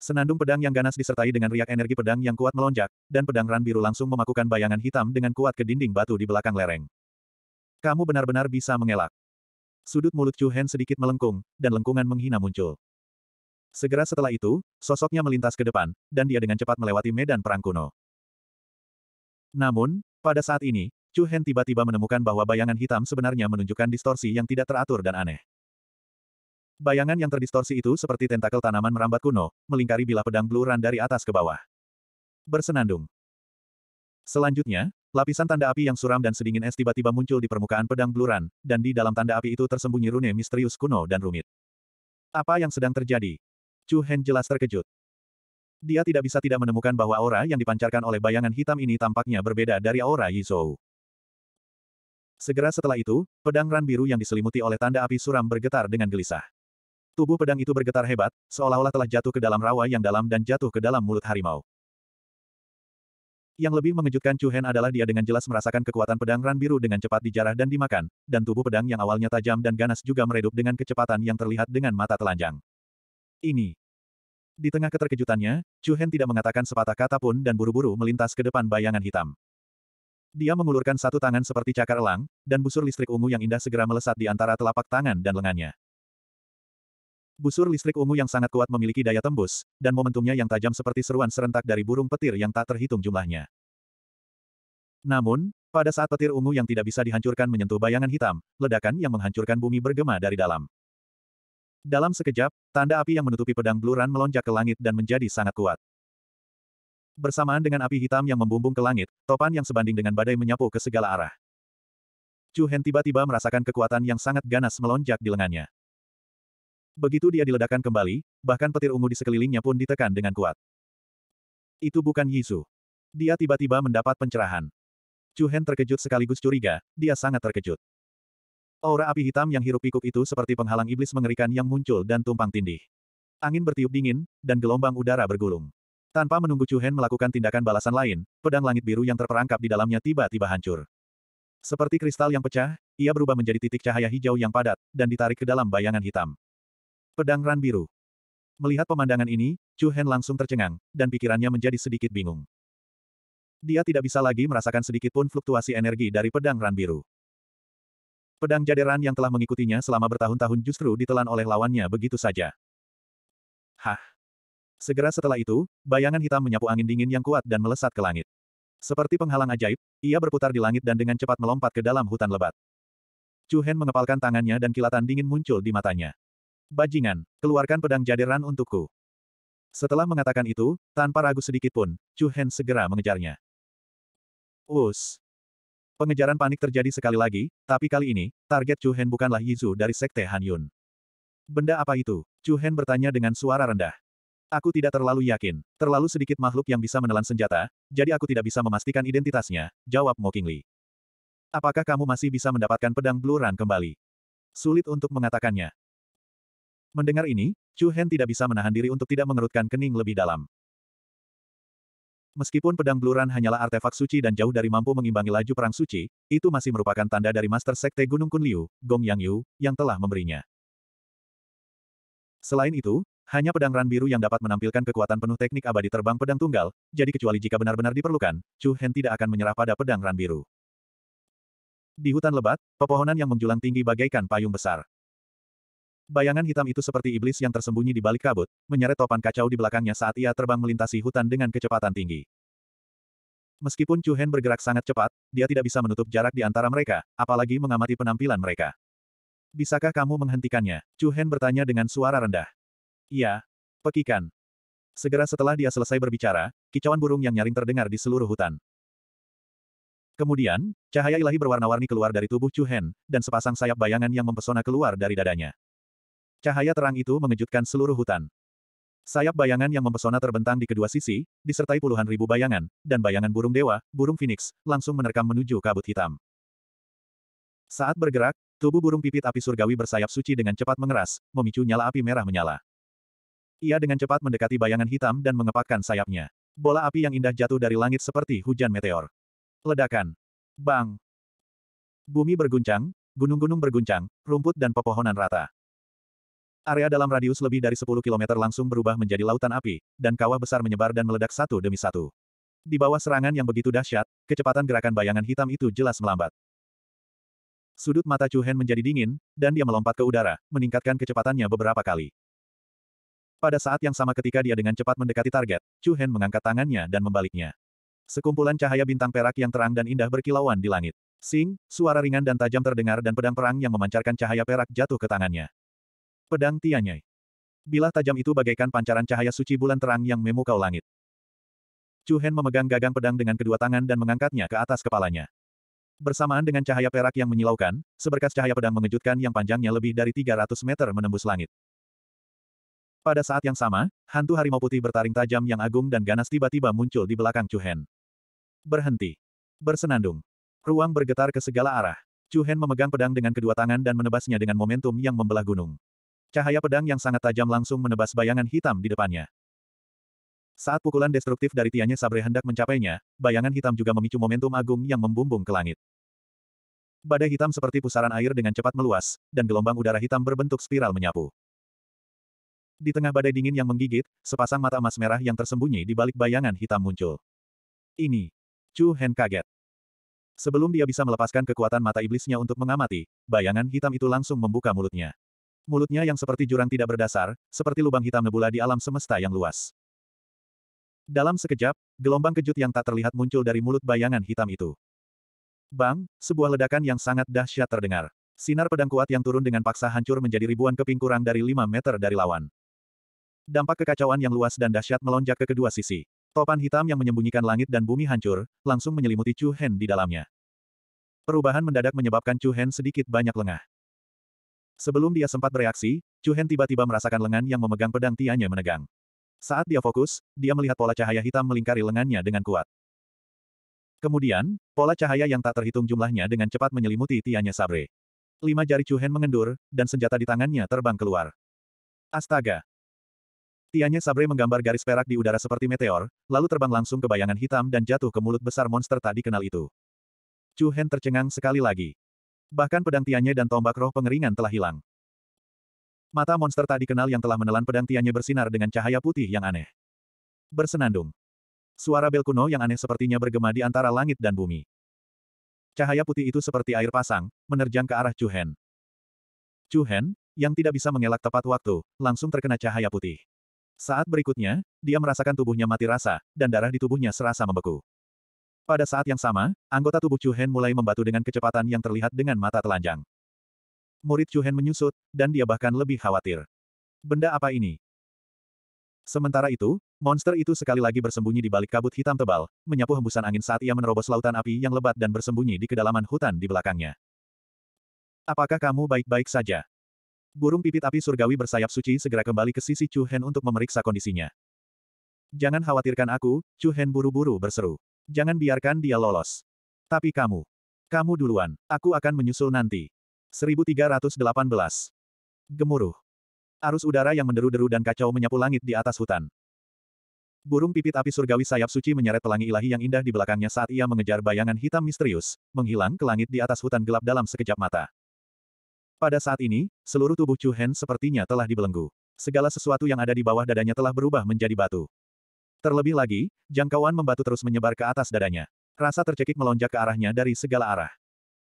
Senandung pedang yang ganas disertai dengan riak energi pedang yang kuat melonjak, dan pedang ran biru langsung memakukan bayangan hitam dengan kuat ke dinding batu di belakang lereng. Kamu benar-benar bisa mengelak. Sudut mulut Chu Hen sedikit melengkung, dan lengkungan menghina muncul. Segera setelah itu, sosoknya melintas ke depan, dan dia dengan cepat melewati medan perang kuno. Namun, pada saat ini, Chu Hen tiba-tiba menemukan bahwa bayangan hitam sebenarnya menunjukkan distorsi yang tidak teratur dan aneh. Bayangan yang terdistorsi itu seperti tentakel tanaman merambat kuno, melingkari bilah pedang Blue Run dari atas ke bawah. Bersenandung. Selanjutnya, lapisan tanda api yang suram dan sedingin es tiba-tiba muncul di permukaan pedang bluran, dan di dalam tanda api itu tersembunyi rune misterius kuno dan rumit. Apa yang sedang terjadi? Chu Hen jelas terkejut. Dia tidak bisa tidak menemukan bahwa aura yang dipancarkan oleh bayangan hitam ini tampaknya berbeda dari aura Yizhou. Segera setelah itu, pedang ran biru yang diselimuti oleh tanda api suram bergetar dengan gelisah. Tubuh pedang itu bergetar hebat, seolah-olah telah jatuh ke dalam rawa yang dalam dan jatuh ke dalam mulut harimau. Yang lebih mengejutkan Chu Hen adalah dia dengan jelas merasakan kekuatan pedang ran biru dengan cepat dijarah dan dimakan, dan tubuh pedang yang awalnya tajam dan ganas juga meredup dengan kecepatan yang terlihat dengan mata telanjang ini. Di tengah keterkejutannya, Chu Hen tidak mengatakan sepatah kata pun dan buru-buru melintas ke depan bayangan hitam. Dia mengulurkan satu tangan seperti cakar elang, dan busur listrik ungu yang indah segera melesat di antara telapak tangan dan lengannya. Busur listrik ungu yang sangat kuat memiliki daya tembus, dan momentumnya yang tajam seperti seruan serentak dari burung petir yang tak terhitung jumlahnya. Namun, pada saat petir ungu yang tidak bisa dihancurkan menyentuh bayangan hitam, ledakan yang menghancurkan bumi bergema dari dalam. Dalam sekejap, tanda api yang menutupi pedang bluran melonjak ke langit dan menjadi sangat kuat. Bersamaan dengan api hitam yang membumbung ke langit, topan yang sebanding dengan badai menyapu ke segala arah. Chu Hen tiba-tiba merasakan kekuatan yang sangat ganas melonjak di lengannya. Begitu dia diledakkan kembali, bahkan petir ungu di sekelilingnya pun ditekan dengan kuat. Itu bukan Yisu. Dia tiba-tiba mendapat pencerahan. Chu Hen terkejut sekaligus curiga, dia sangat terkejut. Aura api hitam yang hirup pikuk itu seperti penghalang iblis mengerikan yang muncul dan tumpang tindih. Angin bertiup dingin, dan gelombang udara bergulung. Tanpa menunggu Chu Hen melakukan tindakan balasan lain, pedang langit biru yang terperangkap di dalamnya tiba-tiba hancur. Seperti kristal yang pecah, ia berubah menjadi titik cahaya hijau yang padat, dan ditarik ke dalam bayangan hitam. Pedang Ran Biru. Melihat pemandangan ini, Chu Hen langsung tercengang, dan pikirannya menjadi sedikit bingung. Dia tidak bisa lagi merasakan sedikit pun fluktuasi energi dari pedang Ran Biru. Pedang jaderan yang telah mengikutinya selama bertahun-tahun justru ditelan oleh lawannya begitu saja. Hah? Segera setelah itu, bayangan hitam menyapu angin dingin yang kuat dan melesat ke langit. Seperti penghalang ajaib, ia berputar di langit dan dengan cepat melompat ke dalam hutan lebat. Chu Hen mengepalkan tangannya dan kilatan dingin muncul di matanya. Bajingan, keluarkan pedang jaderan untukku. Setelah mengatakan itu, tanpa ragu sedikit pun, Chu Hen segera mengejarnya. Us. Pengejaran panik terjadi sekali lagi, tapi kali ini, target Chu Hen bukanlah Yizu dari Sekte Han Yun. Benda apa itu? Chu Hen bertanya dengan suara rendah. Aku tidak terlalu yakin. Terlalu sedikit makhluk yang bisa menelan senjata, jadi aku tidak bisa memastikan identitasnya, jawab Mo Qingli. Apakah kamu masih bisa mendapatkan pedang Blue Run kembali? Sulit untuk mengatakannya. Mendengar ini, Chu Hen tidak bisa menahan diri untuk tidak mengerutkan kening lebih dalam. Meskipun pedang Bluran hanyalah artefak suci dan jauh dari mampu mengimbangi laju perang suci, itu masih merupakan tanda dari Master Sekte Gunung Kunliu, Gong Yang Yu, yang telah memberinya. Selain itu, hanya pedang Ran Biru yang dapat menampilkan kekuatan penuh teknik abadi terbang pedang tunggal, jadi kecuali jika benar-benar diperlukan, Chu Hen tidak akan menyerah pada pedang Ran Biru. Di hutan lebat, pepohonan yang menjulang tinggi bagaikan payung besar. Bayangan hitam itu seperti iblis yang tersembunyi di balik kabut, menyeret topan kacau di belakangnya saat ia terbang melintasi hutan dengan kecepatan tinggi. Meskipun Chu Hen bergerak sangat cepat, dia tidak bisa menutup jarak di antara mereka, apalagi mengamati penampilan mereka. Bisakah kamu menghentikannya? Chu Hen bertanya dengan suara rendah. Iya. Pekikan. Segera setelah dia selesai berbicara, kicauan burung yang nyaring terdengar di seluruh hutan. Kemudian, cahaya ilahi berwarna-warni keluar dari tubuh Chu Hen, dan sepasang sayap bayangan yang mempesona keluar dari dadanya. Cahaya terang itu mengejutkan seluruh hutan. Sayap bayangan yang mempesona terbentang di kedua sisi, disertai puluhan ribu bayangan, dan bayangan burung dewa, burung phoenix, langsung menerkam menuju kabut hitam. Saat bergerak, tubuh burung pipit api surgawi bersayap suci dengan cepat mengeras, memicu nyala api merah menyala. Ia dengan cepat mendekati bayangan hitam dan mengepakkan sayapnya. Bola api yang indah jatuh dari langit seperti hujan meteor. Ledakan. Bang. Bumi berguncang, gunung-gunung berguncang, rumput dan pepohonan rata. Area dalam radius lebih dari 10 km langsung berubah menjadi lautan api, dan kawah besar menyebar dan meledak satu demi satu. Di bawah serangan yang begitu dahsyat, kecepatan gerakan bayangan hitam itu jelas melambat. Sudut mata Chu Hen menjadi dingin, dan dia melompat ke udara, meningkatkan kecepatannya beberapa kali. Pada saat yang sama ketika dia dengan cepat mendekati target, Chu Hen mengangkat tangannya dan membaliknya. Sekumpulan cahaya bintang perak yang terang dan indah berkilauan di langit. Sing, suara ringan dan tajam terdengar dan pedang perang yang memancarkan cahaya perak jatuh ke tangannya. Pedang Tianyai. Bilah tajam itu bagaikan pancaran cahaya suci bulan terang yang memukau langit. Chu Hen memegang gagang pedang dengan kedua tangan dan mengangkatnya ke atas kepalanya. Bersamaan dengan cahaya perak yang menyilaukan, seberkas cahaya pedang mengejutkan yang panjangnya lebih dari 300 meter menembus langit. Pada saat yang sama, hantu harimau putih bertaring tajam yang agung dan ganas tiba-tiba muncul di belakang Chu Hen. Berhenti. Bersenandung. Ruang bergetar ke segala arah. Chu Hen memegang pedang dengan kedua tangan dan menebasnya dengan momentum yang membelah gunung. Cahaya pedang yang sangat tajam langsung menebas bayangan hitam di depannya. Saat pukulan destruktif dari Tianye Sabre hendak mencapainya, bayangan hitam juga memicu momentum agung yang membumbung ke langit. Badai hitam seperti pusaran air dengan cepat meluas, dan gelombang udara hitam berbentuk spiral menyapu. Di tengah badai dingin yang menggigit, sepasang mata emas merah yang tersembunyi di balik bayangan hitam muncul. Ini. Chu Hen kaget. Sebelum dia bisa melepaskan kekuatan mata iblisnya untuk mengamati, bayangan hitam itu langsung membuka mulutnya. Mulutnya yang seperti jurang tidak berdasar, seperti lubang hitam nebula di alam semesta yang luas. Dalam sekejap, gelombang kejut yang tak terlihat muncul dari mulut bayangan hitam itu. Bang, sebuah ledakan yang sangat dahsyat terdengar. Sinar pedang kuat yang turun dengan paksa hancur menjadi ribuan keping kurang dari 5 meter dari lawan. Dampak kekacauan yang luas dan dahsyat melonjak ke kedua sisi. Topan hitam yang menyembunyikan langit dan bumi hancur, langsung menyelimuti Chu Hen di dalamnya. Perubahan mendadak menyebabkan Chu Hen sedikit banyak lengah. Sebelum dia sempat bereaksi, Chu Hen tiba-tiba merasakan lengan yang memegang pedang Tianya menegang. Saat dia fokus, dia melihat pola cahaya hitam melingkari lengannya dengan kuat. Kemudian, pola cahaya yang tak terhitung jumlahnya dengan cepat menyelimuti Tianya Sabre. Lima jari Chu Hen mengendur, dan senjata di tangannya terbang keluar. Astaga! Tianya Sabre menggambar garis perak di udara seperti meteor, lalu terbang langsung ke bayangan hitam dan jatuh ke mulut besar monster tak dikenal itu. Chu Hen tercengang sekali lagi. Bahkan pedang tianye dan tombak roh pengeringan telah hilang. Mata monster tak dikenal yang telah menelan pedang tianye bersinar dengan cahaya putih yang aneh. Bersenandung. Suara bel kuno yang aneh sepertinya bergema di antara langit dan bumi. Cahaya putih itu seperti air pasang, menerjang ke arah Chuhen. Chuhen yang tidak bisa mengelak tepat waktu, langsung terkena cahaya putih. Saat berikutnya, dia merasakan tubuhnya mati rasa, dan darah di tubuhnya serasa membeku. Pada saat yang sama, anggota tubuh Chu Hen mulai membatu dengan kecepatan yang terlihat dengan mata telanjang. Murid Chu Hen menyusut, dan dia bahkan lebih khawatir. Benda apa ini? Sementara itu, monster itu sekali lagi bersembunyi di balik kabut hitam tebal, menyapu hembusan angin saat ia menerobos lautan api yang lebat dan bersembunyi di kedalaman hutan di belakangnya. Apakah kamu baik-baik saja? Burung pipit api surgawi bersayap suci segera kembali ke sisi Chu Hen untuk memeriksa kondisinya. Jangan khawatirkan aku, Chu Hen buru-buru berseru. Jangan biarkan dia lolos. Tapi kamu. Kamu duluan. Aku akan menyusul nanti. 1318. Gemuruh. Arus udara yang menderu-deru dan kacau menyapu langit di atas hutan. Burung pipit api surgawi sayap suci menyeret pelangi ilahi yang indah di belakangnya saat ia mengejar bayangan hitam misterius, menghilang ke langit di atas hutan gelap dalam sekejap mata. Pada saat ini, seluruh tubuh Chu Hen sepertinya telah dibelenggu. Segala sesuatu yang ada di bawah dadanya telah berubah menjadi batu. Terlebih lagi, jangkauan membatu terus menyebar ke atas dadanya. Rasa tercekik melonjak ke arahnya dari segala arah.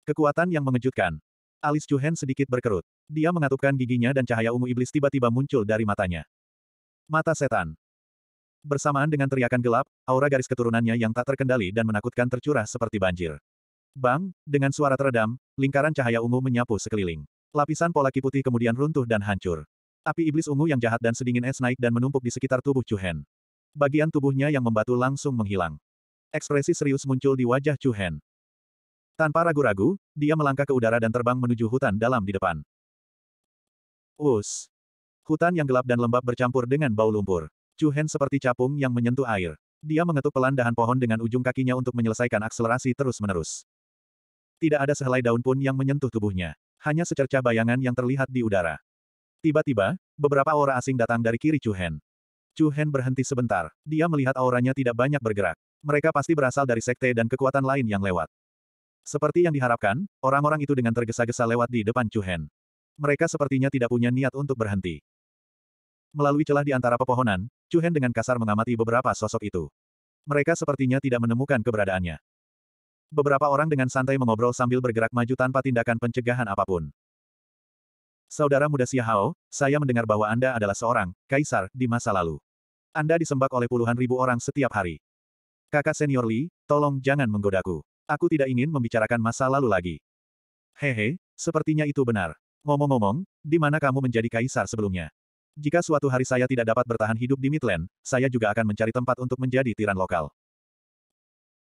Kekuatan yang mengejutkan. Alis Chuhen sedikit berkerut. Dia mengatupkan giginya dan cahaya ungu iblis tiba-tiba muncul dari matanya. Mata setan. Bersamaan dengan teriakan gelap, aura garis keturunannya yang tak terkendali dan menakutkan tercurah seperti banjir. Bang, dengan suara teredam, lingkaran cahaya ungu menyapu sekeliling. Lapisan pola putih kemudian runtuh dan hancur. Api iblis ungu yang jahat dan sedingin es naik dan menumpuk di sekitar tubuh Chuhen. Bagian tubuhnya yang membatu langsung menghilang. Ekspresi serius muncul di wajah Chu Hen. Tanpa ragu-ragu, dia melangkah ke udara dan terbang menuju hutan dalam di depan. Us. Hutan yang gelap dan lembab bercampur dengan bau lumpur. Chu Hen seperti capung yang menyentuh air. Dia mengetuk pelan dahan pohon dengan ujung kakinya untuk menyelesaikan akselerasi terus-menerus. Tidak ada sehelai daun pun yang menyentuh tubuhnya. Hanya secercah bayangan yang terlihat di udara. Tiba-tiba, beberapa aura asing datang dari kiri Chu Hen. Chu Hen berhenti sebentar. Dia melihat auranya tidak banyak bergerak. Mereka pasti berasal dari sekte dan kekuatan lain yang lewat. Seperti yang diharapkan, orang-orang itu dengan tergesa-gesa lewat di depan Chu Hen. Mereka sepertinya tidak punya niat untuk berhenti. Melalui celah di antara pepohonan, Chu Hen dengan kasar mengamati beberapa sosok itu. Mereka sepertinya tidak menemukan keberadaannya. Beberapa orang dengan santai mengobrol sambil bergerak maju tanpa tindakan pencegahan apapun. Saudara muda Xiahao, saya mendengar bahwa Anda adalah seorang kaisar di masa lalu. Anda disembak oleh puluhan ribu orang setiap hari. Kakak senior Li, tolong jangan menggodaku. Aku tidak ingin membicarakan masa lalu lagi. Hehe, sepertinya itu benar. Ngomong-ngomong, di mana kamu menjadi kaisar sebelumnya? Jika suatu hari saya tidak dapat bertahan hidup di Midland, saya juga akan mencari tempat untuk menjadi tiran lokal.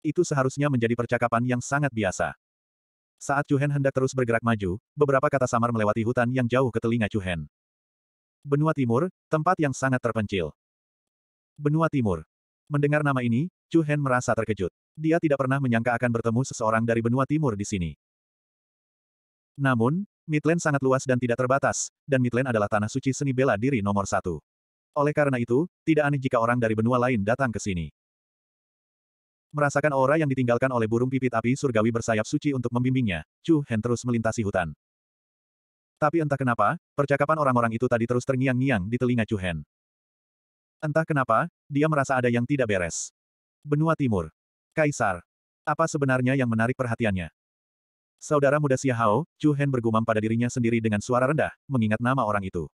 Itu seharusnya menjadi percakapan yang sangat biasa. Saat Cuhen hendak terus bergerak maju, beberapa kata samar melewati hutan yang jauh ke telinga Cuhen. Benua Timur, tempat yang sangat terpencil. Benua Timur. Mendengar nama ini, Chu Hen merasa terkejut. Dia tidak pernah menyangka akan bertemu seseorang dari benua timur di sini. Namun, Midland sangat luas dan tidak terbatas, dan Midland adalah tanah suci seni bela diri nomor satu. Oleh karena itu, tidak aneh jika orang dari benua lain datang ke sini. Merasakan aura yang ditinggalkan oleh burung pipit api surgawi bersayap suci untuk membimbingnya, Chu Hen terus melintasi hutan. Tapi entah kenapa, percakapan orang-orang itu tadi terus terngiang-ngiang di telinga Chu Hen. Entah kenapa, dia merasa ada yang tidak beres. Benua Timur. Kaisar. Apa sebenarnya yang menarik perhatiannya? Saudara muda Xiahao, Chu Hen bergumam pada dirinya sendiri dengan suara rendah, mengingat nama orang itu.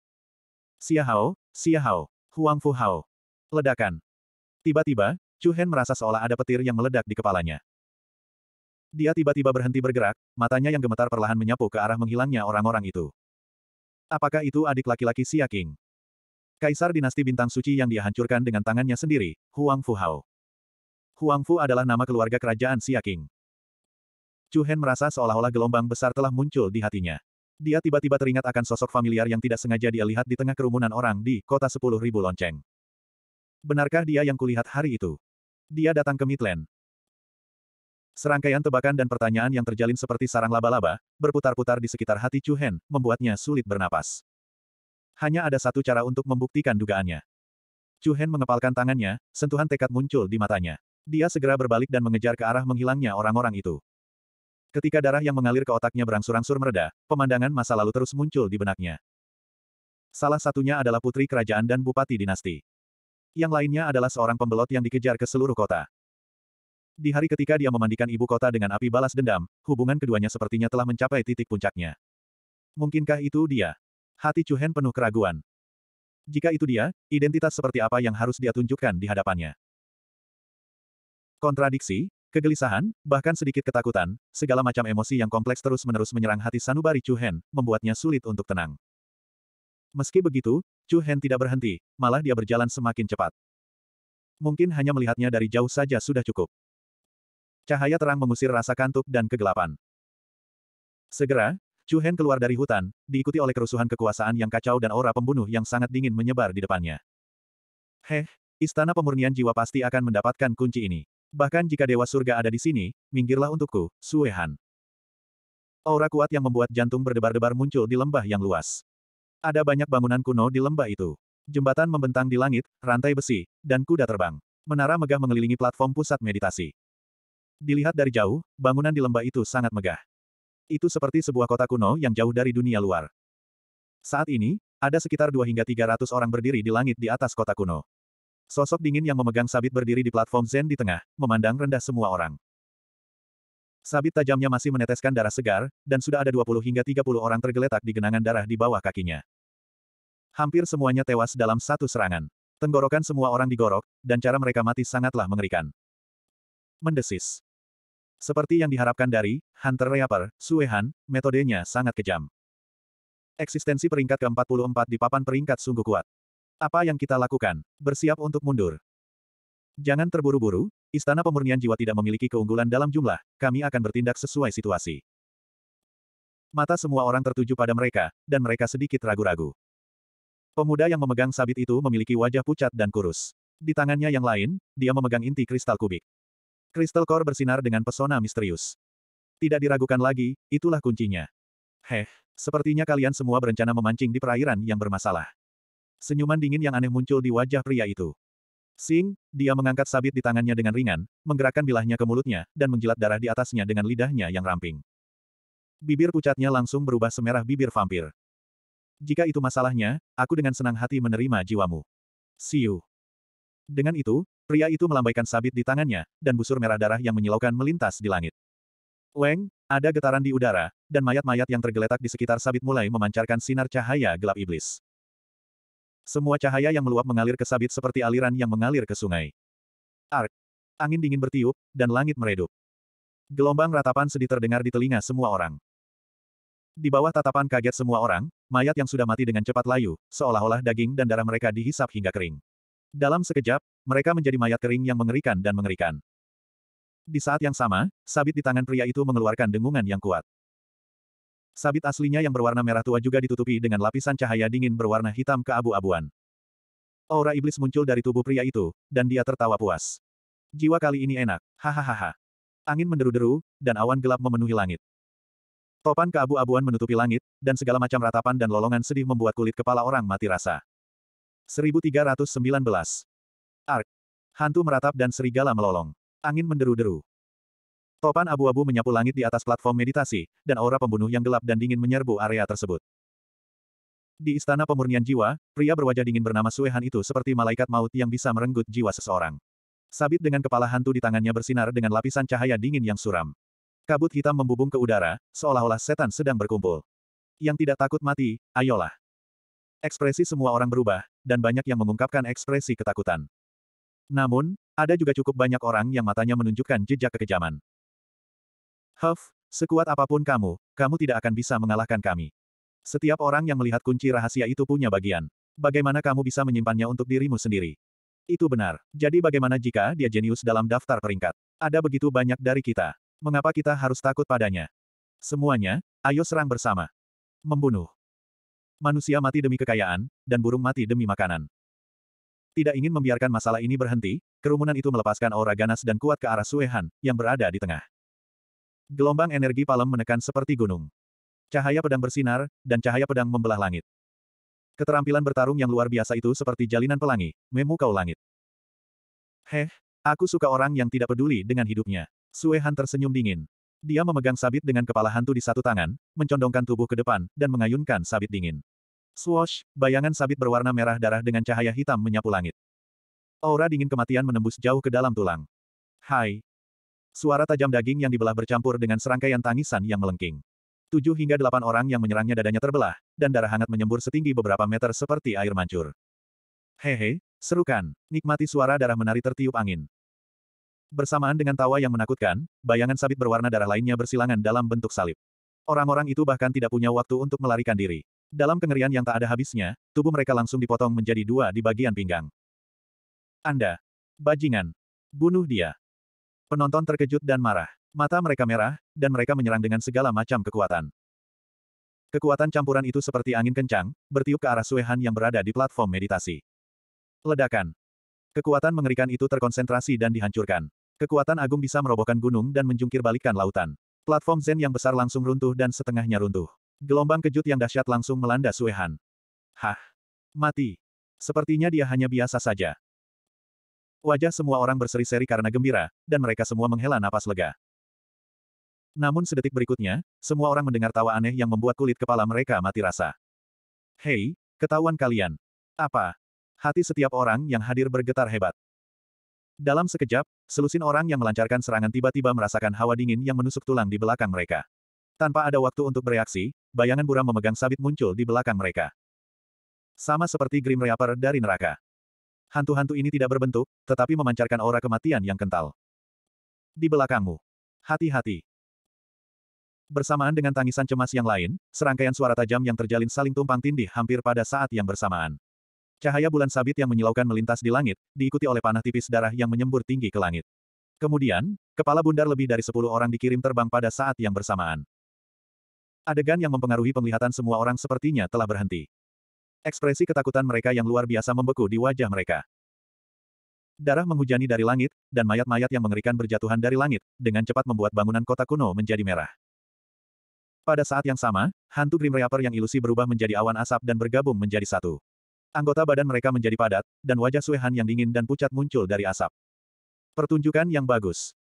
Xiahao, Xiahao, Huang Fu Hao. Ledakan. Tiba-tiba, Chu Hen merasa seolah ada petir yang meledak di kepalanya. Dia tiba-tiba berhenti bergerak, matanya yang gemetar perlahan menyapu ke arah menghilangnya orang-orang itu. Apakah itu adik laki-laki Xia King? Kaisar dinasti bintang suci yang dia hancurkan dengan tangannya sendiri, Huang Fu Hao. Huang Fu adalah nama keluarga kerajaan Xia King. Chu Hen merasa seolah-olah gelombang besar telah muncul di hatinya. Dia tiba-tiba teringat akan sosok familiar yang tidak sengaja dia lihat di tengah kerumunan orang di kota sepuluh ribu lonceng. Benarkah dia yang kulihat hari itu? Dia datang ke Midland. Serangkaian tebakan dan pertanyaan yang terjalin seperti sarang laba-laba, berputar-putar di sekitar hati Chu Hen, membuatnya sulit bernapas. Hanya ada satu cara untuk membuktikan dugaannya. Chu Hen mengepalkan tangannya, sentuhan tekad muncul di matanya. Dia segera berbalik dan mengejar ke arah menghilangnya orang-orang itu. Ketika darah yang mengalir ke otaknya berangsur-angsur mereda, pemandangan masa lalu terus muncul di benaknya. Salah satunya adalah putri kerajaan dan bupati dinasti. Yang lainnya adalah seorang pembelot yang dikejar ke seluruh kota. Di hari ketika dia memandikan ibu kota dengan api balas dendam, hubungan keduanya sepertinya telah mencapai titik puncaknya. Mungkinkah itu dia? Hati Chuhen penuh keraguan. Jika itu dia, identitas seperti apa yang harus dia tunjukkan di hadapannya? Kontradiksi, kegelisahan, bahkan sedikit ketakutan, segala macam emosi yang kompleks terus-menerus menyerang hati Sanubari Chuhen, membuatnya sulit untuk tenang. Meski begitu, Chuhen tidak berhenti, malah dia berjalan semakin cepat. Mungkin hanya melihatnya dari jauh saja sudah cukup. Cahaya terang mengusir rasa kantuk dan kegelapan. Segera, Chu Hen keluar dari hutan, diikuti oleh kerusuhan kekuasaan yang kacau dan aura pembunuh yang sangat dingin menyebar di depannya. Heh, istana pemurnian jiwa pasti akan mendapatkan kunci ini. Bahkan jika Dewa Surga ada di sini, minggirlah untukku, Sue Han. Aura kuat yang membuat jantung berdebar-debar muncul di lembah yang luas. Ada banyak bangunan kuno di lembah itu. Jembatan membentang di langit, rantai besi, dan kuda terbang. Menara megah mengelilingi platform pusat meditasi. Dilihat dari jauh, bangunan di lembah itu sangat megah. Itu seperti sebuah kota kuno yang jauh dari dunia luar. Saat ini, ada sekitar dua hingga tiga ratus orang berdiri di langit di atas kota kuno. Sosok dingin yang memegang sabit berdiri di platform Zen di tengah, memandang rendah semua orang. Sabit tajamnya masih meneteskan darah segar, dan sudah ada 20 hingga 30 orang tergeletak di genangan darah di bawah kakinya. Hampir semuanya tewas dalam satu serangan. Tenggorokan semua orang digorok, dan cara mereka mati sangatlah mengerikan. Mendesis. Seperti yang diharapkan dari Hunter Reaper, Suehan, metodenya sangat kejam. Eksistensi peringkat ke-44 di papan peringkat sungguh kuat. Apa yang kita lakukan? Bersiap untuk mundur. Jangan terburu-buru, Istana Pemurnian Jiwa tidak memiliki keunggulan dalam jumlah, kami akan bertindak sesuai situasi. Mata semua orang tertuju pada mereka, dan mereka sedikit ragu-ragu. Pemuda yang memegang sabit itu memiliki wajah pucat dan kurus. Di tangannya yang lain, dia memegang inti kristal kubik. Kristal Core bersinar dengan pesona misterius. Tidak diragukan lagi, itulah kuncinya. Heh, sepertinya kalian semua berencana memancing di perairan yang bermasalah. Senyuman dingin yang aneh muncul di wajah pria itu. Sing, dia mengangkat sabit di tangannya dengan ringan, menggerakkan bilahnya ke mulutnya, dan menjilat darah di atasnya dengan lidahnya yang ramping. Bibir pucatnya langsung berubah semerah bibir vampir. Jika itu masalahnya, aku dengan senang hati menerima jiwamu. See you. Dengan itu, Pria itu melambaikan sabit di tangannya, dan busur merah darah yang menyilaukan melintas di langit. Weng, ada getaran di udara, dan mayat-mayat yang tergeletak di sekitar sabit mulai memancarkan sinar cahaya gelap iblis. Semua cahaya yang meluap mengalir ke sabit seperti aliran yang mengalir ke sungai. Ark. Angin dingin bertiup, dan langit meredup. Gelombang ratapan sedih terdengar di telinga semua orang. Di bawah tatapan kaget semua orang, mayat yang sudah mati dengan cepat layu, seolah-olah daging dan darah mereka dihisap hingga kering. Dalam sekejap, mereka menjadi mayat kering yang mengerikan dan mengerikan. Di saat yang sama, sabit di tangan pria itu mengeluarkan dengungan yang kuat. Sabit aslinya yang berwarna merah tua juga ditutupi dengan lapisan cahaya dingin berwarna hitam keabu-abuan. Aura iblis muncul dari tubuh pria itu, dan dia tertawa puas. Jiwa kali ini enak, hahaha. Angin menderu-deru, dan awan gelap memenuhi langit. Topan keabu-abuan menutupi langit, dan segala macam ratapan dan lolongan sedih membuat kulit kepala orang mati rasa. 1319 Hantu meratap dan serigala melolong. Angin menderu-deru. Topan abu-abu menyapu langit di atas platform meditasi, dan aura pembunuh yang gelap dan dingin menyerbu area tersebut. Di Istana Pemurnian Jiwa, pria berwajah dingin bernama Suehan itu seperti malaikat maut yang bisa merenggut jiwa seseorang. Sabit dengan kepala hantu di tangannya bersinar dengan lapisan cahaya dingin yang suram. Kabut hitam membubung ke udara, seolah-olah setan sedang berkumpul. Yang tidak takut mati, ayolah. Ekspresi semua orang berubah, dan banyak yang mengungkapkan ekspresi ketakutan. Namun, ada juga cukup banyak orang yang matanya menunjukkan jejak kekejaman. Huff, sekuat apapun kamu, kamu tidak akan bisa mengalahkan kami. Setiap orang yang melihat kunci rahasia itu punya bagian. Bagaimana kamu bisa menyimpannya untuk dirimu sendiri? Itu benar. Jadi bagaimana jika dia jenius dalam daftar peringkat? Ada begitu banyak dari kita. Mengapa kita harus takut padanya? Semuanya, ayo serang bersama. Membunuh. Manusia mati demi kekayaan, dan burung mati demi makanan. Tidak ingin membiarkan masalah ini berhenti, kerumunan itu melepaskan aura ganas dan kuat ke arah Suehan, yang berada di tengah. Gelombang energi palem menekan seperti gunung. Cahaya pedang bersinar, dan cahaya pedang membelah langit. Keterampilan bertarung yang luar biasa itu seperti jalinan pelangi, memukau langit. Heh, aku suka orang yang tidak peduli dengan hidupnya. Suehan tersenyum dingin. Dia memegang sabit dengan kepala hantu di satu tangan, mencondongkan tubuh ke depan, dan mengayunkan sabit dingin. Swoosh, bayangan sabit berwarna merah darah dengan cahaya hitam menyapu langit. Aura dingin kematian menembus jauh ke dalam tulang. Hai. Suara tajam daging yang dibelah bercampur dengan serangkaian tangisan yang melengking. Tujuh hingga delapan orang yang menyerangnya dadanya terbelah, dan darah hangat menyembur setinggi beberapa meter seperti air mancur. Hehe, serukan, nikmati suara darah menari tertiup angin. Bersamaan dengan tawa yang menakutkan, bayangan sabit berwarna darah lainnya bersilangan dalam bentuk salib. Orang-orang itu bahkan tidak punya waktu untuk melarikan diri. Dalam kengerian yang tak ada habisnya, tubuh mereka langsung dipotong menjadi dua di bagian pinggang. Anda. Bajingan. Bunuh dia. Penonton terkejut dan marah. Mata mereka merah, dan mereka menyerang dengan segala macam kekuatan. Kekuatan campuran itu seperti angin kencang, bertiup ke arah Suehan yang berada di platform meditasi. Ledakan. Kekuatan mengerikan itu terkonsentrasi dan dihancurkan. Kekuatan agung bisa merobohkan gunung dan menjungkir balikan lautan. Platform Zen yang besar langsung runtuh dan setengahnya runtuh. Gelombang kejut yang dahsyat langsung melanda Suehan. Hah! Mati! Sepertinya dia hanya biasa saja. Wajah semua orang berseri-seri karena gembira, dan mereka semua menghela napas lega. Namun sedetik berikutnya, semua orang mendengar tawa aneh yang membuat kulit kepala mereka mati rasa. Hei, ketahuan kalian. Apa? Hati setiap orang yang hadir bergetar hebat. Dalam sekejap, selusin orang yang melancarkan serangan tiba-tiba merasakan hawa dingin yang menusuk tulang di belakang mereka. Tanpa ada waktu untuk bereaksi, bayangan buram memegang sabit muncul di belakang mereka. Sama seperti Grim Reaper dari neraka. Hantu-hantu ini tidak berbentuk, tetapi memancarkan aura kematian yang kental. Di belakangmu. Hati-hati. Bersamaan dengan tangisan cemas yang lain, serangkaian suara tajam yang terjalin saling tumpang tindih hampir pada saat yang bersamaan. Cahaya bulan sabit yang menyilaukan melintas di langit, diikuti oleh panah tipis darah yang menyembur tinggi ke langit. Kemudian, kepala bundar lebih dari sepuluh orang dikirim terbang pada saat yang bersamaan. Adegan yang mempengaruhi penglihatan semua orang sepertinya telah berhenti. Ekspresi ketakutan mereka yang luar biasa membeku di wajah mereka. Darah menghujani dari langit, dan mayat-mayat yang mengerikan berjatuhan dari langit, dengan cepat membuat bangunan kota kuno menjadi merah. Pada saat yang sama, hantu Grim Reaper yang ilusi berubah menjadi awan asap dan bergabung menjadi satu. Anggota badan mereka menjadi padat, dan wajah Suehan yang dingin dan pucat muncul dari asap. Pertunjukan yang bagus.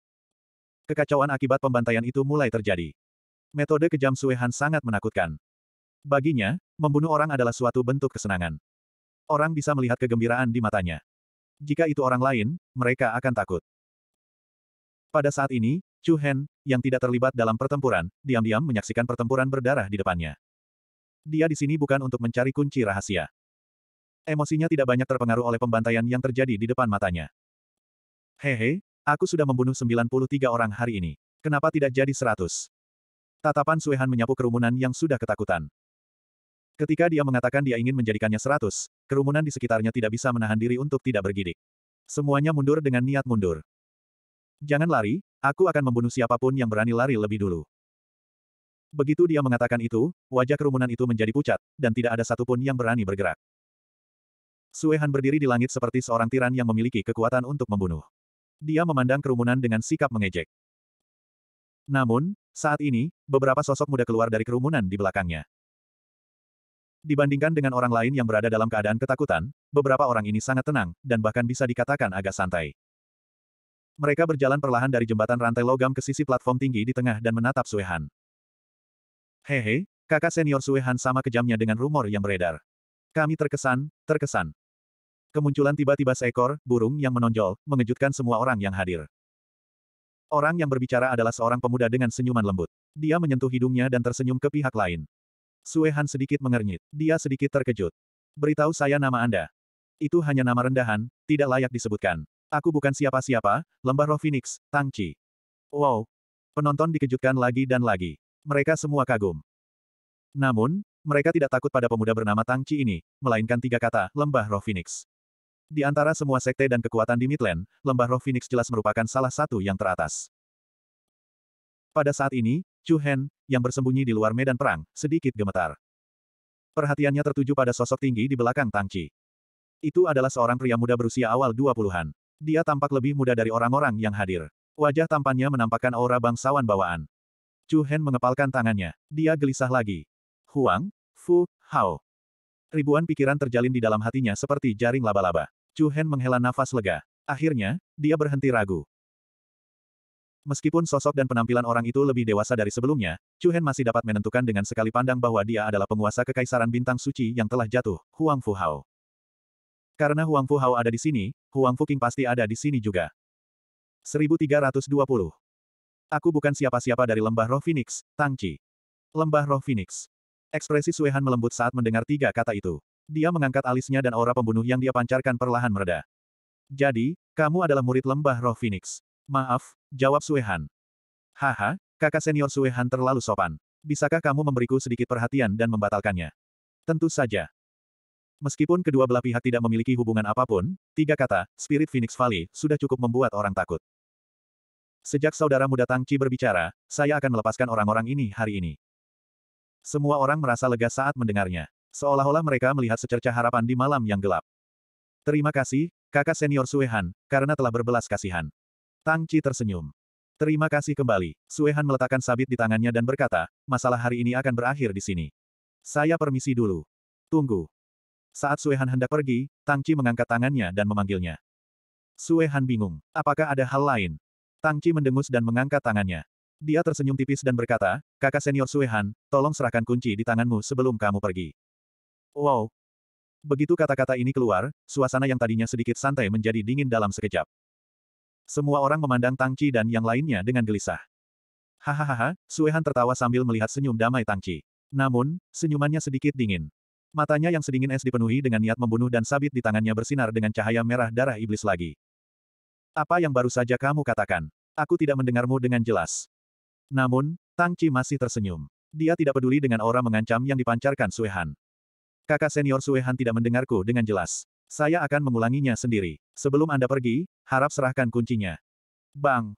Kekacauan akibat pembantaian itu mulai terjadi. Metode kejam Suehan sangat menakutkan. Baginya, membunuh orang adalah suatu bentuk kesenangan. Orang bisa melihat kegembiraan di matanya. Jika itu orang lain, mereka akan takut. Pada saat ini, Chu Hen, yang tidak terlibat dalam pertempuran, diam-diam menyaksikan pertempuran berdarah di depannya. Dia di sini bukan untuk mencari kunci rahasia. Emosinya tidak banyak terpengaruh oleh pembantaian yang terjadi di depan matanya. Hehe, aku sudah membunuh 93 orang hari ini. Kenapa tidak jadi 100? Tatapan Suehan menyapu kerumunan yang sudah ketakutan. Ketika dia mengatakan dia ingin menjadikannya seratus, kerumunan di sekitarnya tidak bisa menahan diri untuk tidak bergidik. Semuanya mundur dengan niat mundur. Jangan lari, aku akan membunuh siapapun yang berani lari lebih dulu. Begitu dia mengatakan itu, wajah kerumunan itu menjadi pucat, dan tidak ada satupun yang berani bergerak. Suehan berdiri di langit seperti seorang tiran yang memiliki kekuatan untuk membunuh. Dia memandang kerumunan dengan sikap mengejek. Namun, saat ini, beberapa sosok muda keluar dari kerumunan di belakangnya. Dibandingkan dengan orang lain yang berada dalam keadaan ketakutan, beberapa orang ini sangat tenang, dan bahkan bisa dikatakan agak santai. Mereka berjalan perlahan dari jembatan rantai logam ke sisi platform tinggi di tengah dan menatap Suehan. Hehe, kakak senior Suehan sama kejamnya dengan rumor yang beredar. Kami terkesan, terkesan. Kemunculan tiba-tiba seekor burung yang menonjol, mengejutkan semua orang yang hadir. Orang yang berbicara adalah seorang pemuda dengan senyuman lembut. Dia menyentuh hidungnya dan tersenyum ke pihak lain. Suehan Han sedikit mengernyit. Dia sedikit terkejut. Beritahu saya nama Anda. Itu hanya nama rendahan, tidak layak disebutkan. Aku bukan siapa-siapa, lembah roh Phoenix, Tang Chi. Wow. Penonton dikejutkan lagi dan lagi. Mereka semua kagum. Namun, mereka tidak takut pada pemuda bernama Tang Chi ini, melainkan tiga kata, lembah roh Phoenix. Di antara semua sekte dan kekuatan di Midland, lembah roh Phoenix jelas merupakan salah satu yang teratas. Pada saat ini, Chu Hen, yang bersembunyi di luar medan perang, sedikit gemetar. Perhatiannya tertuju pada sosok tinggi di belakang Tang Chi. Itu adalah seorang pria muda berusia awal 20-an. Dia tampak lebih muda dari orang-orang yang hadir. Wajah tampannya menampakkan aura bangsawan bawaan. Chu Hen mengepalkan tangannya. Dia gelisah lagi. Huang, Fu, Hao. Ribuan pikiran terjalin di dalam hatinya seperti jaring laba-laba. Chu Hen menghela nafas lega. Akhirnya, dia berhenti ragu. Meskipun sosok dan penampilan orang itu lebih dewasa dari sebelumnya, Chu Hen masih dapat menentukan dengan sekali pandang bahwa dia adalah penguasa kekaisaran bintang suci yang telah jatuh, Huang Fu Hao. Karena Huang Fu Hao ada di sini, Huang Fu King pasti ada di sini juga. 1320. Aku bukan siapa-siapa dari lembah roh Phoenix, Tang Chi. Lembah roh Phoenix. Ekspresi Suehan melembut saat mendengar tiga kata itu. Dia mengangkat alisnya dan aura pembunuh yang dia pancarkan perlahan mereda. Jadi, kamu adalah murid lembah roh Phoenix. Maaf, jawab Suehan. Haha, kakak senior Suehan terlalu sopan. Bisakah kamu memberiku sedikit perhatian dan membatalkannya? Tentu saja. Meskipun kedua belah pihak tidak memiliki hubungan apapun, tiga kata, Spirit Phoenix Valley, sudah cukup membuat orang takut. Sejak saudara muda Tang Chi berbicara, saya akan melepaskan orang-orang ini hari ini. Semua orang merasa lega saat mendengarnya. Seolah-olah mereka melihat secerca harapan di malam yang gelap. Terima kasih, kakak senior Suehan, karena telah berbelas kasihan. Tang Chi tersenyum. Terima kasih kembali. Suehan meletakkan sabit di tangannya dan berkata, masalah hari ini akan berakhir di sini. Saya permisi dulu. Tunggu. Saat Suehan hendak pergi, Tang Chi mengangkat tangannya dan memanggilnya. Suehan bingung. Apakah ada hal lain? Tang Chi mendengus dan mengangkat tangannya. Dia tersenyum tipis dan berkata, kakak senior Suehan, tolong serahkan kunci di tanganmu sebelum kamu pergi. Wow! Begitu kata-kata ini keluar, suasana yang tadinya sedikit santai menjadi dingin dalam sekejap. Semua orang memandang Tang Chi dan yang lainnya dengan gelisah. Hahaha, Suehan tertawa sambil melihat senyum damai Tang Chi. Namun, senyumannya sedikit dingin. Matanya yang sedingin es dipenuhi dengan niat membunuh dan sabit di tangannya bersinar dengan cahaya merah darah iblis lagi. Apa yang baru saja kamu katakan? Aku tidak mendengarmu dengan jelas. Namun, Tang Chi masih tersenyum. Dia tidak peduli dengan aura mengancam yang dipancarkan Suehan. Kakak senior Suehan tidak mendengarku dengan jelas. Saya akan mengulanginya sendiri. Sebelum Anda pergi, harap serahkan kuncinya. Bang!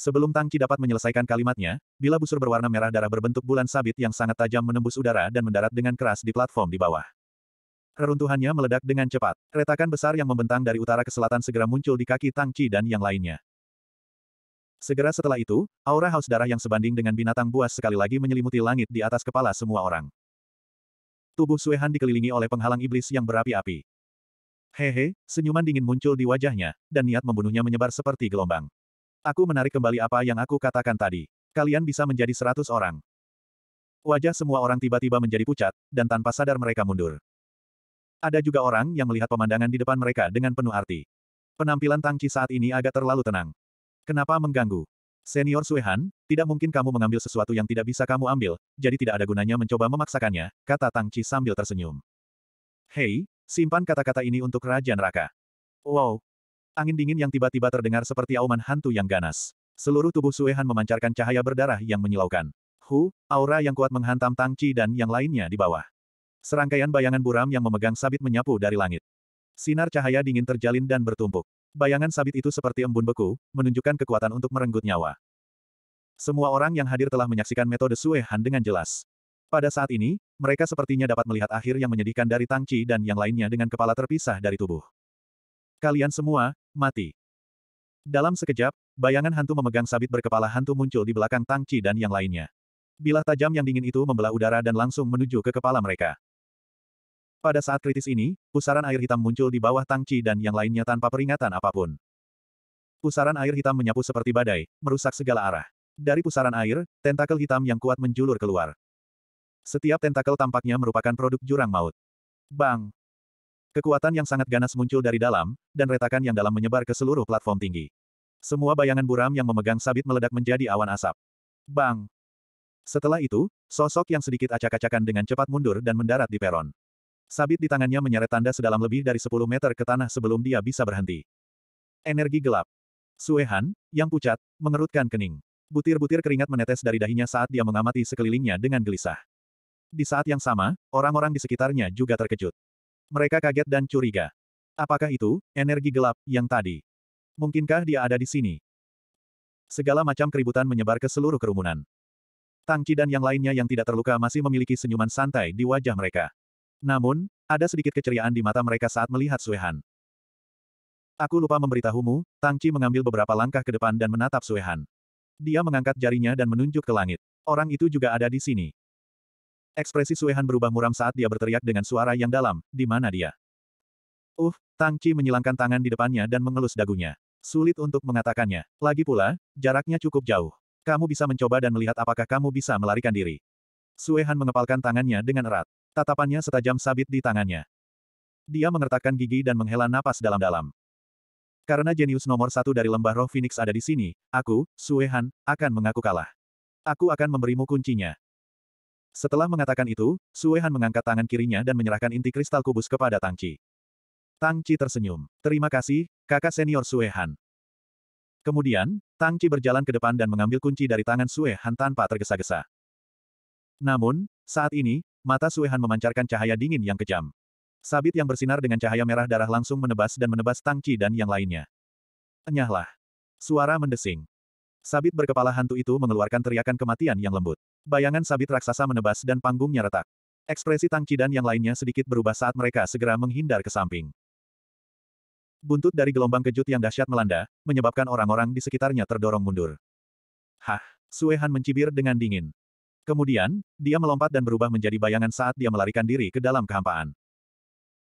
Sebelum Tangci dapat menyelesaikan kalimatnya, bila busur berwarna merah darah berbentuk bulan sabit yang sangat tajam menembus udara dan mendarat dengan keras di platform di bawah. Reruntuhannya meledak dengan cepat. Retakan besar yang membentang dari utara ke selatan segera muncul di kaki Tang Chi dan yang lainnya. Segera setelah itu, aura haus darah yang sebanding dengan binatang buas sekali lagi menyelimuti langit di atas kepala semua orang tubuh Suehan dikelilingi oleh penghalang iblis yang berapi-api. Hehe, senyuman dingin muncul di wajahnya, dan niat membunuhnya menyebar seperti gelombang. Aku menarik kembali apa yang aku katakan tadi. Kalian bisa menjadi seratus orang. Wajah semua orang tiba-tiba menjadi pucat, dan tanpa sadar mereka mundur. Ada juga orang yang melihat pemandangan di depan mereka dengan penuh arti. Penampilan Tangci saat ini agak terlalu tenang. Kenapa mengganggu? Senior Suehan, tidak mungkin kamu mengambil sesuatu yang tidak bisa kamu ambil, jadi tidak ada gunanya mencoba memaksakannya, kata Tang Chi sambil tersenyum. Hei, simpan kata-kata ini untuk Raja Neraka. Wow. Angin dingin yang tiba-tiba terdengar seperti auman hantu yang ganas. Seluruh tubuh Suehan memancarkan cahaya berdarah yang menyilaukan. Hu, aura yang kuat menghantam Tang Chi dan yang lainnya di bawah. Serangkaian bayangan buram yang memegang sabit menyapu dari langit. Sinar cahaya dingin terjalin dan bertumpuk. Bayangan sabit itu seperti embun beku, menunjukkan kekuatan untuk merenggut nyawa. Semua orang yang hadir telah menyaksikan metode Sue Han dengan jelas. Pada saat ini, mereka sepertinya dapat melihat akhir yang menyedihkan dari Tang Chi dan yang lainnya dengan kepala terpisah dari tubuh. Kalian semua, mati. Dalam sekejap, bayangan hantu memegang sabit berkepala hantu muncul di belakang Tang Chi dan yang lainnya. Bilah tajam yang dingin itu membelah udara dan langsung menuju ke kepala mereka. Pada saat kritis ini, pusaran air hitam muncul di bawah Tang Chi dan yang lainnya tanpa peringatan apapun. Pusaran air hitam menyapu seperti badai, merusak segala arah. Dari pusaran air, tentakel hitam yang kuat menjulur keluar. Setiap tentakel tampaknya merupakan produk jurang maut. Bang! Kekuatan yang sangat ganas muncul dari dalam, dan retakan yang dalam menyebar ke seluruh platform tinggi. Semua bayangan buram yang memegang sabit meledak menjadi awan asap. Bang! Setelah itu, sosok yang sedikit acak-acakan dengan cepat mundur dan mendarat di peron. Sabit di tangannya menyeret tanda sedalam lebih dari 10 meter ke tanah sebelum dia bisa berhenti. Energi gelap. Suehan, yang pucat, mengerutkan kening. Butir-butir keringat menetes dari dahinya saat dia mengamati sekelilingnya dengan gelisah. Di saat yang sama, orang-orang di sekitarnya juga terkejut. Mereka kaget dan curiga. Apakah itu, energi gelap, yang tadi? Mungkinkah dia ada di sini? Segala macam keributan menyebar ke seluruh kerumunan. Tangci dan yang lainnya yang tidak terluka masih memiliki senyuman santai di wajah mereka. Namun, ada sedikit keceriaan di mata mereka saat melihat Suehan. Aku lupa memberitahumu, Tang Chi mengambil beberapa langkah ke depan dan menatap Suehan. Dia mengangkat jarinya dan menunjuk ke langit. Orang itu juga ada di sini. Ekspresi Suehan berubah muram saat dia berteriak dengan suara yang dalam, di mana dia? Uh, Tang Chi menyilangkan tangan di depannya dan mengelus dagunya. Sulit untuk mengatakannya. Lagi pula, jaraknya cukup jauh. Kamu bisa mencoba dan melihat apakah kamu bisa melarikan diri. Suehan mengepalkan tangannya dengan erat. Tatapannya setajam sabit di tangannya. Dia mengertakkan gigi dan menghela napas dalam-dalam. Karena jenius nomor satu dari lembah roh Phoenix ada di sini, aku, Suehan, akan mengaku kalah. Aku akan memberimu kuncinya. Setelah mengatakan itu, Suehan mengangkat tangan kirinya dan menyerahkan inti kristal kubus kepada Tangci. Tangci tersenyum. Terima kasih, kakak senior Suehan. Kemudian, Tangci berjalan ke depan dan mengambil kunci dari tangan Suehan tanpa tergesa-gesa. Namun, saat ini, Mata Suehan memancarkan cahaya dingin yang kejam. Sabit yang bersinar dengan cahaya merah darah langsung menebas dan menebas Tang Chi dan yang lainnya. Enyahlah. Suara mendesing. Sabit berkepala hantu itu mengeluarkan teriakan kematian yang lembut. Bayangan sabit raksasa menebas dan panggungnya retak. Ekspresi Tang Chi dan yang lainnya sedikit berubah saat mereka segera menghindar ke samping. Buntut dari gelombang kejut yang dahsyat melanda, menyebabkan orang-orang di sekitarnya terdorong mundur. Hah, Suehan mencibir dengan dingin. Kemudian, dia melompat dan berubah menjadi bayangan saat dia melarikan diri ke dalam kehampaan.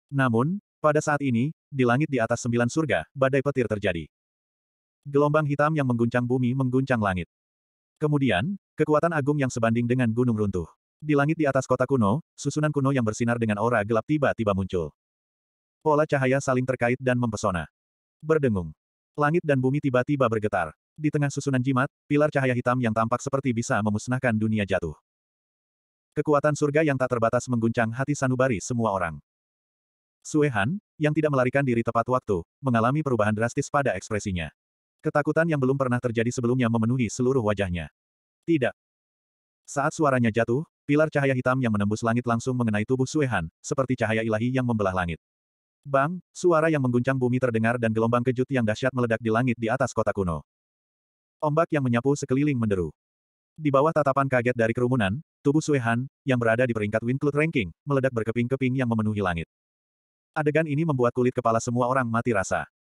Namun, pada saat ini, di langit di atas sembilan surga, badai petir terjadi. Gelombang hitam yang mengguncang bumi mengguncang langit. Kemudian, kekuatan agung yang sebanding dengan gunung runtuh. Di langit di atas kota kuno, susunan kuno yang bersinar dengan aura gelap tiba-tiba muncul. Pola cahaya saling terkait dan mempesona. Berdengung. Langit dan bumi tiba-tiba bergetar. Di tengah susunan jimat, pilar cahaya hitam yang tampak seperti bisa memusnahkan dunia jatuh. Kekuatan surga yang tak terbatas mengguncang hati sanubari semua orang. Suehan, yang tidak melarikan diri tepat waktu, mengalami perubahan drastis pada ekspresinya. Ketakutan yang belum pernah terjadi sebelumnya memenuhi seluruh wajahnya. Tidak. Saat suaranya jatuh, pilar cahaya hitam yang menembus langit langsung mengenai tubuh Suehan, seperti cahaya ilahi yang membelah langit. Bang, suara yang mengguncang bumi terdengar dan gelombang kejut yang dahsyat meledak di langit di atas kota kuno. Ombak yang menyapu sekeliling menderu. Di bawah tatapan kaget dari kerumunan, tubuh Suehan, yang berada di peringkat Winclut Ranking, meledak berkeping-keping yang memenuhi langit. Adegan ini membuat kulit kepala semua orang mati rasa.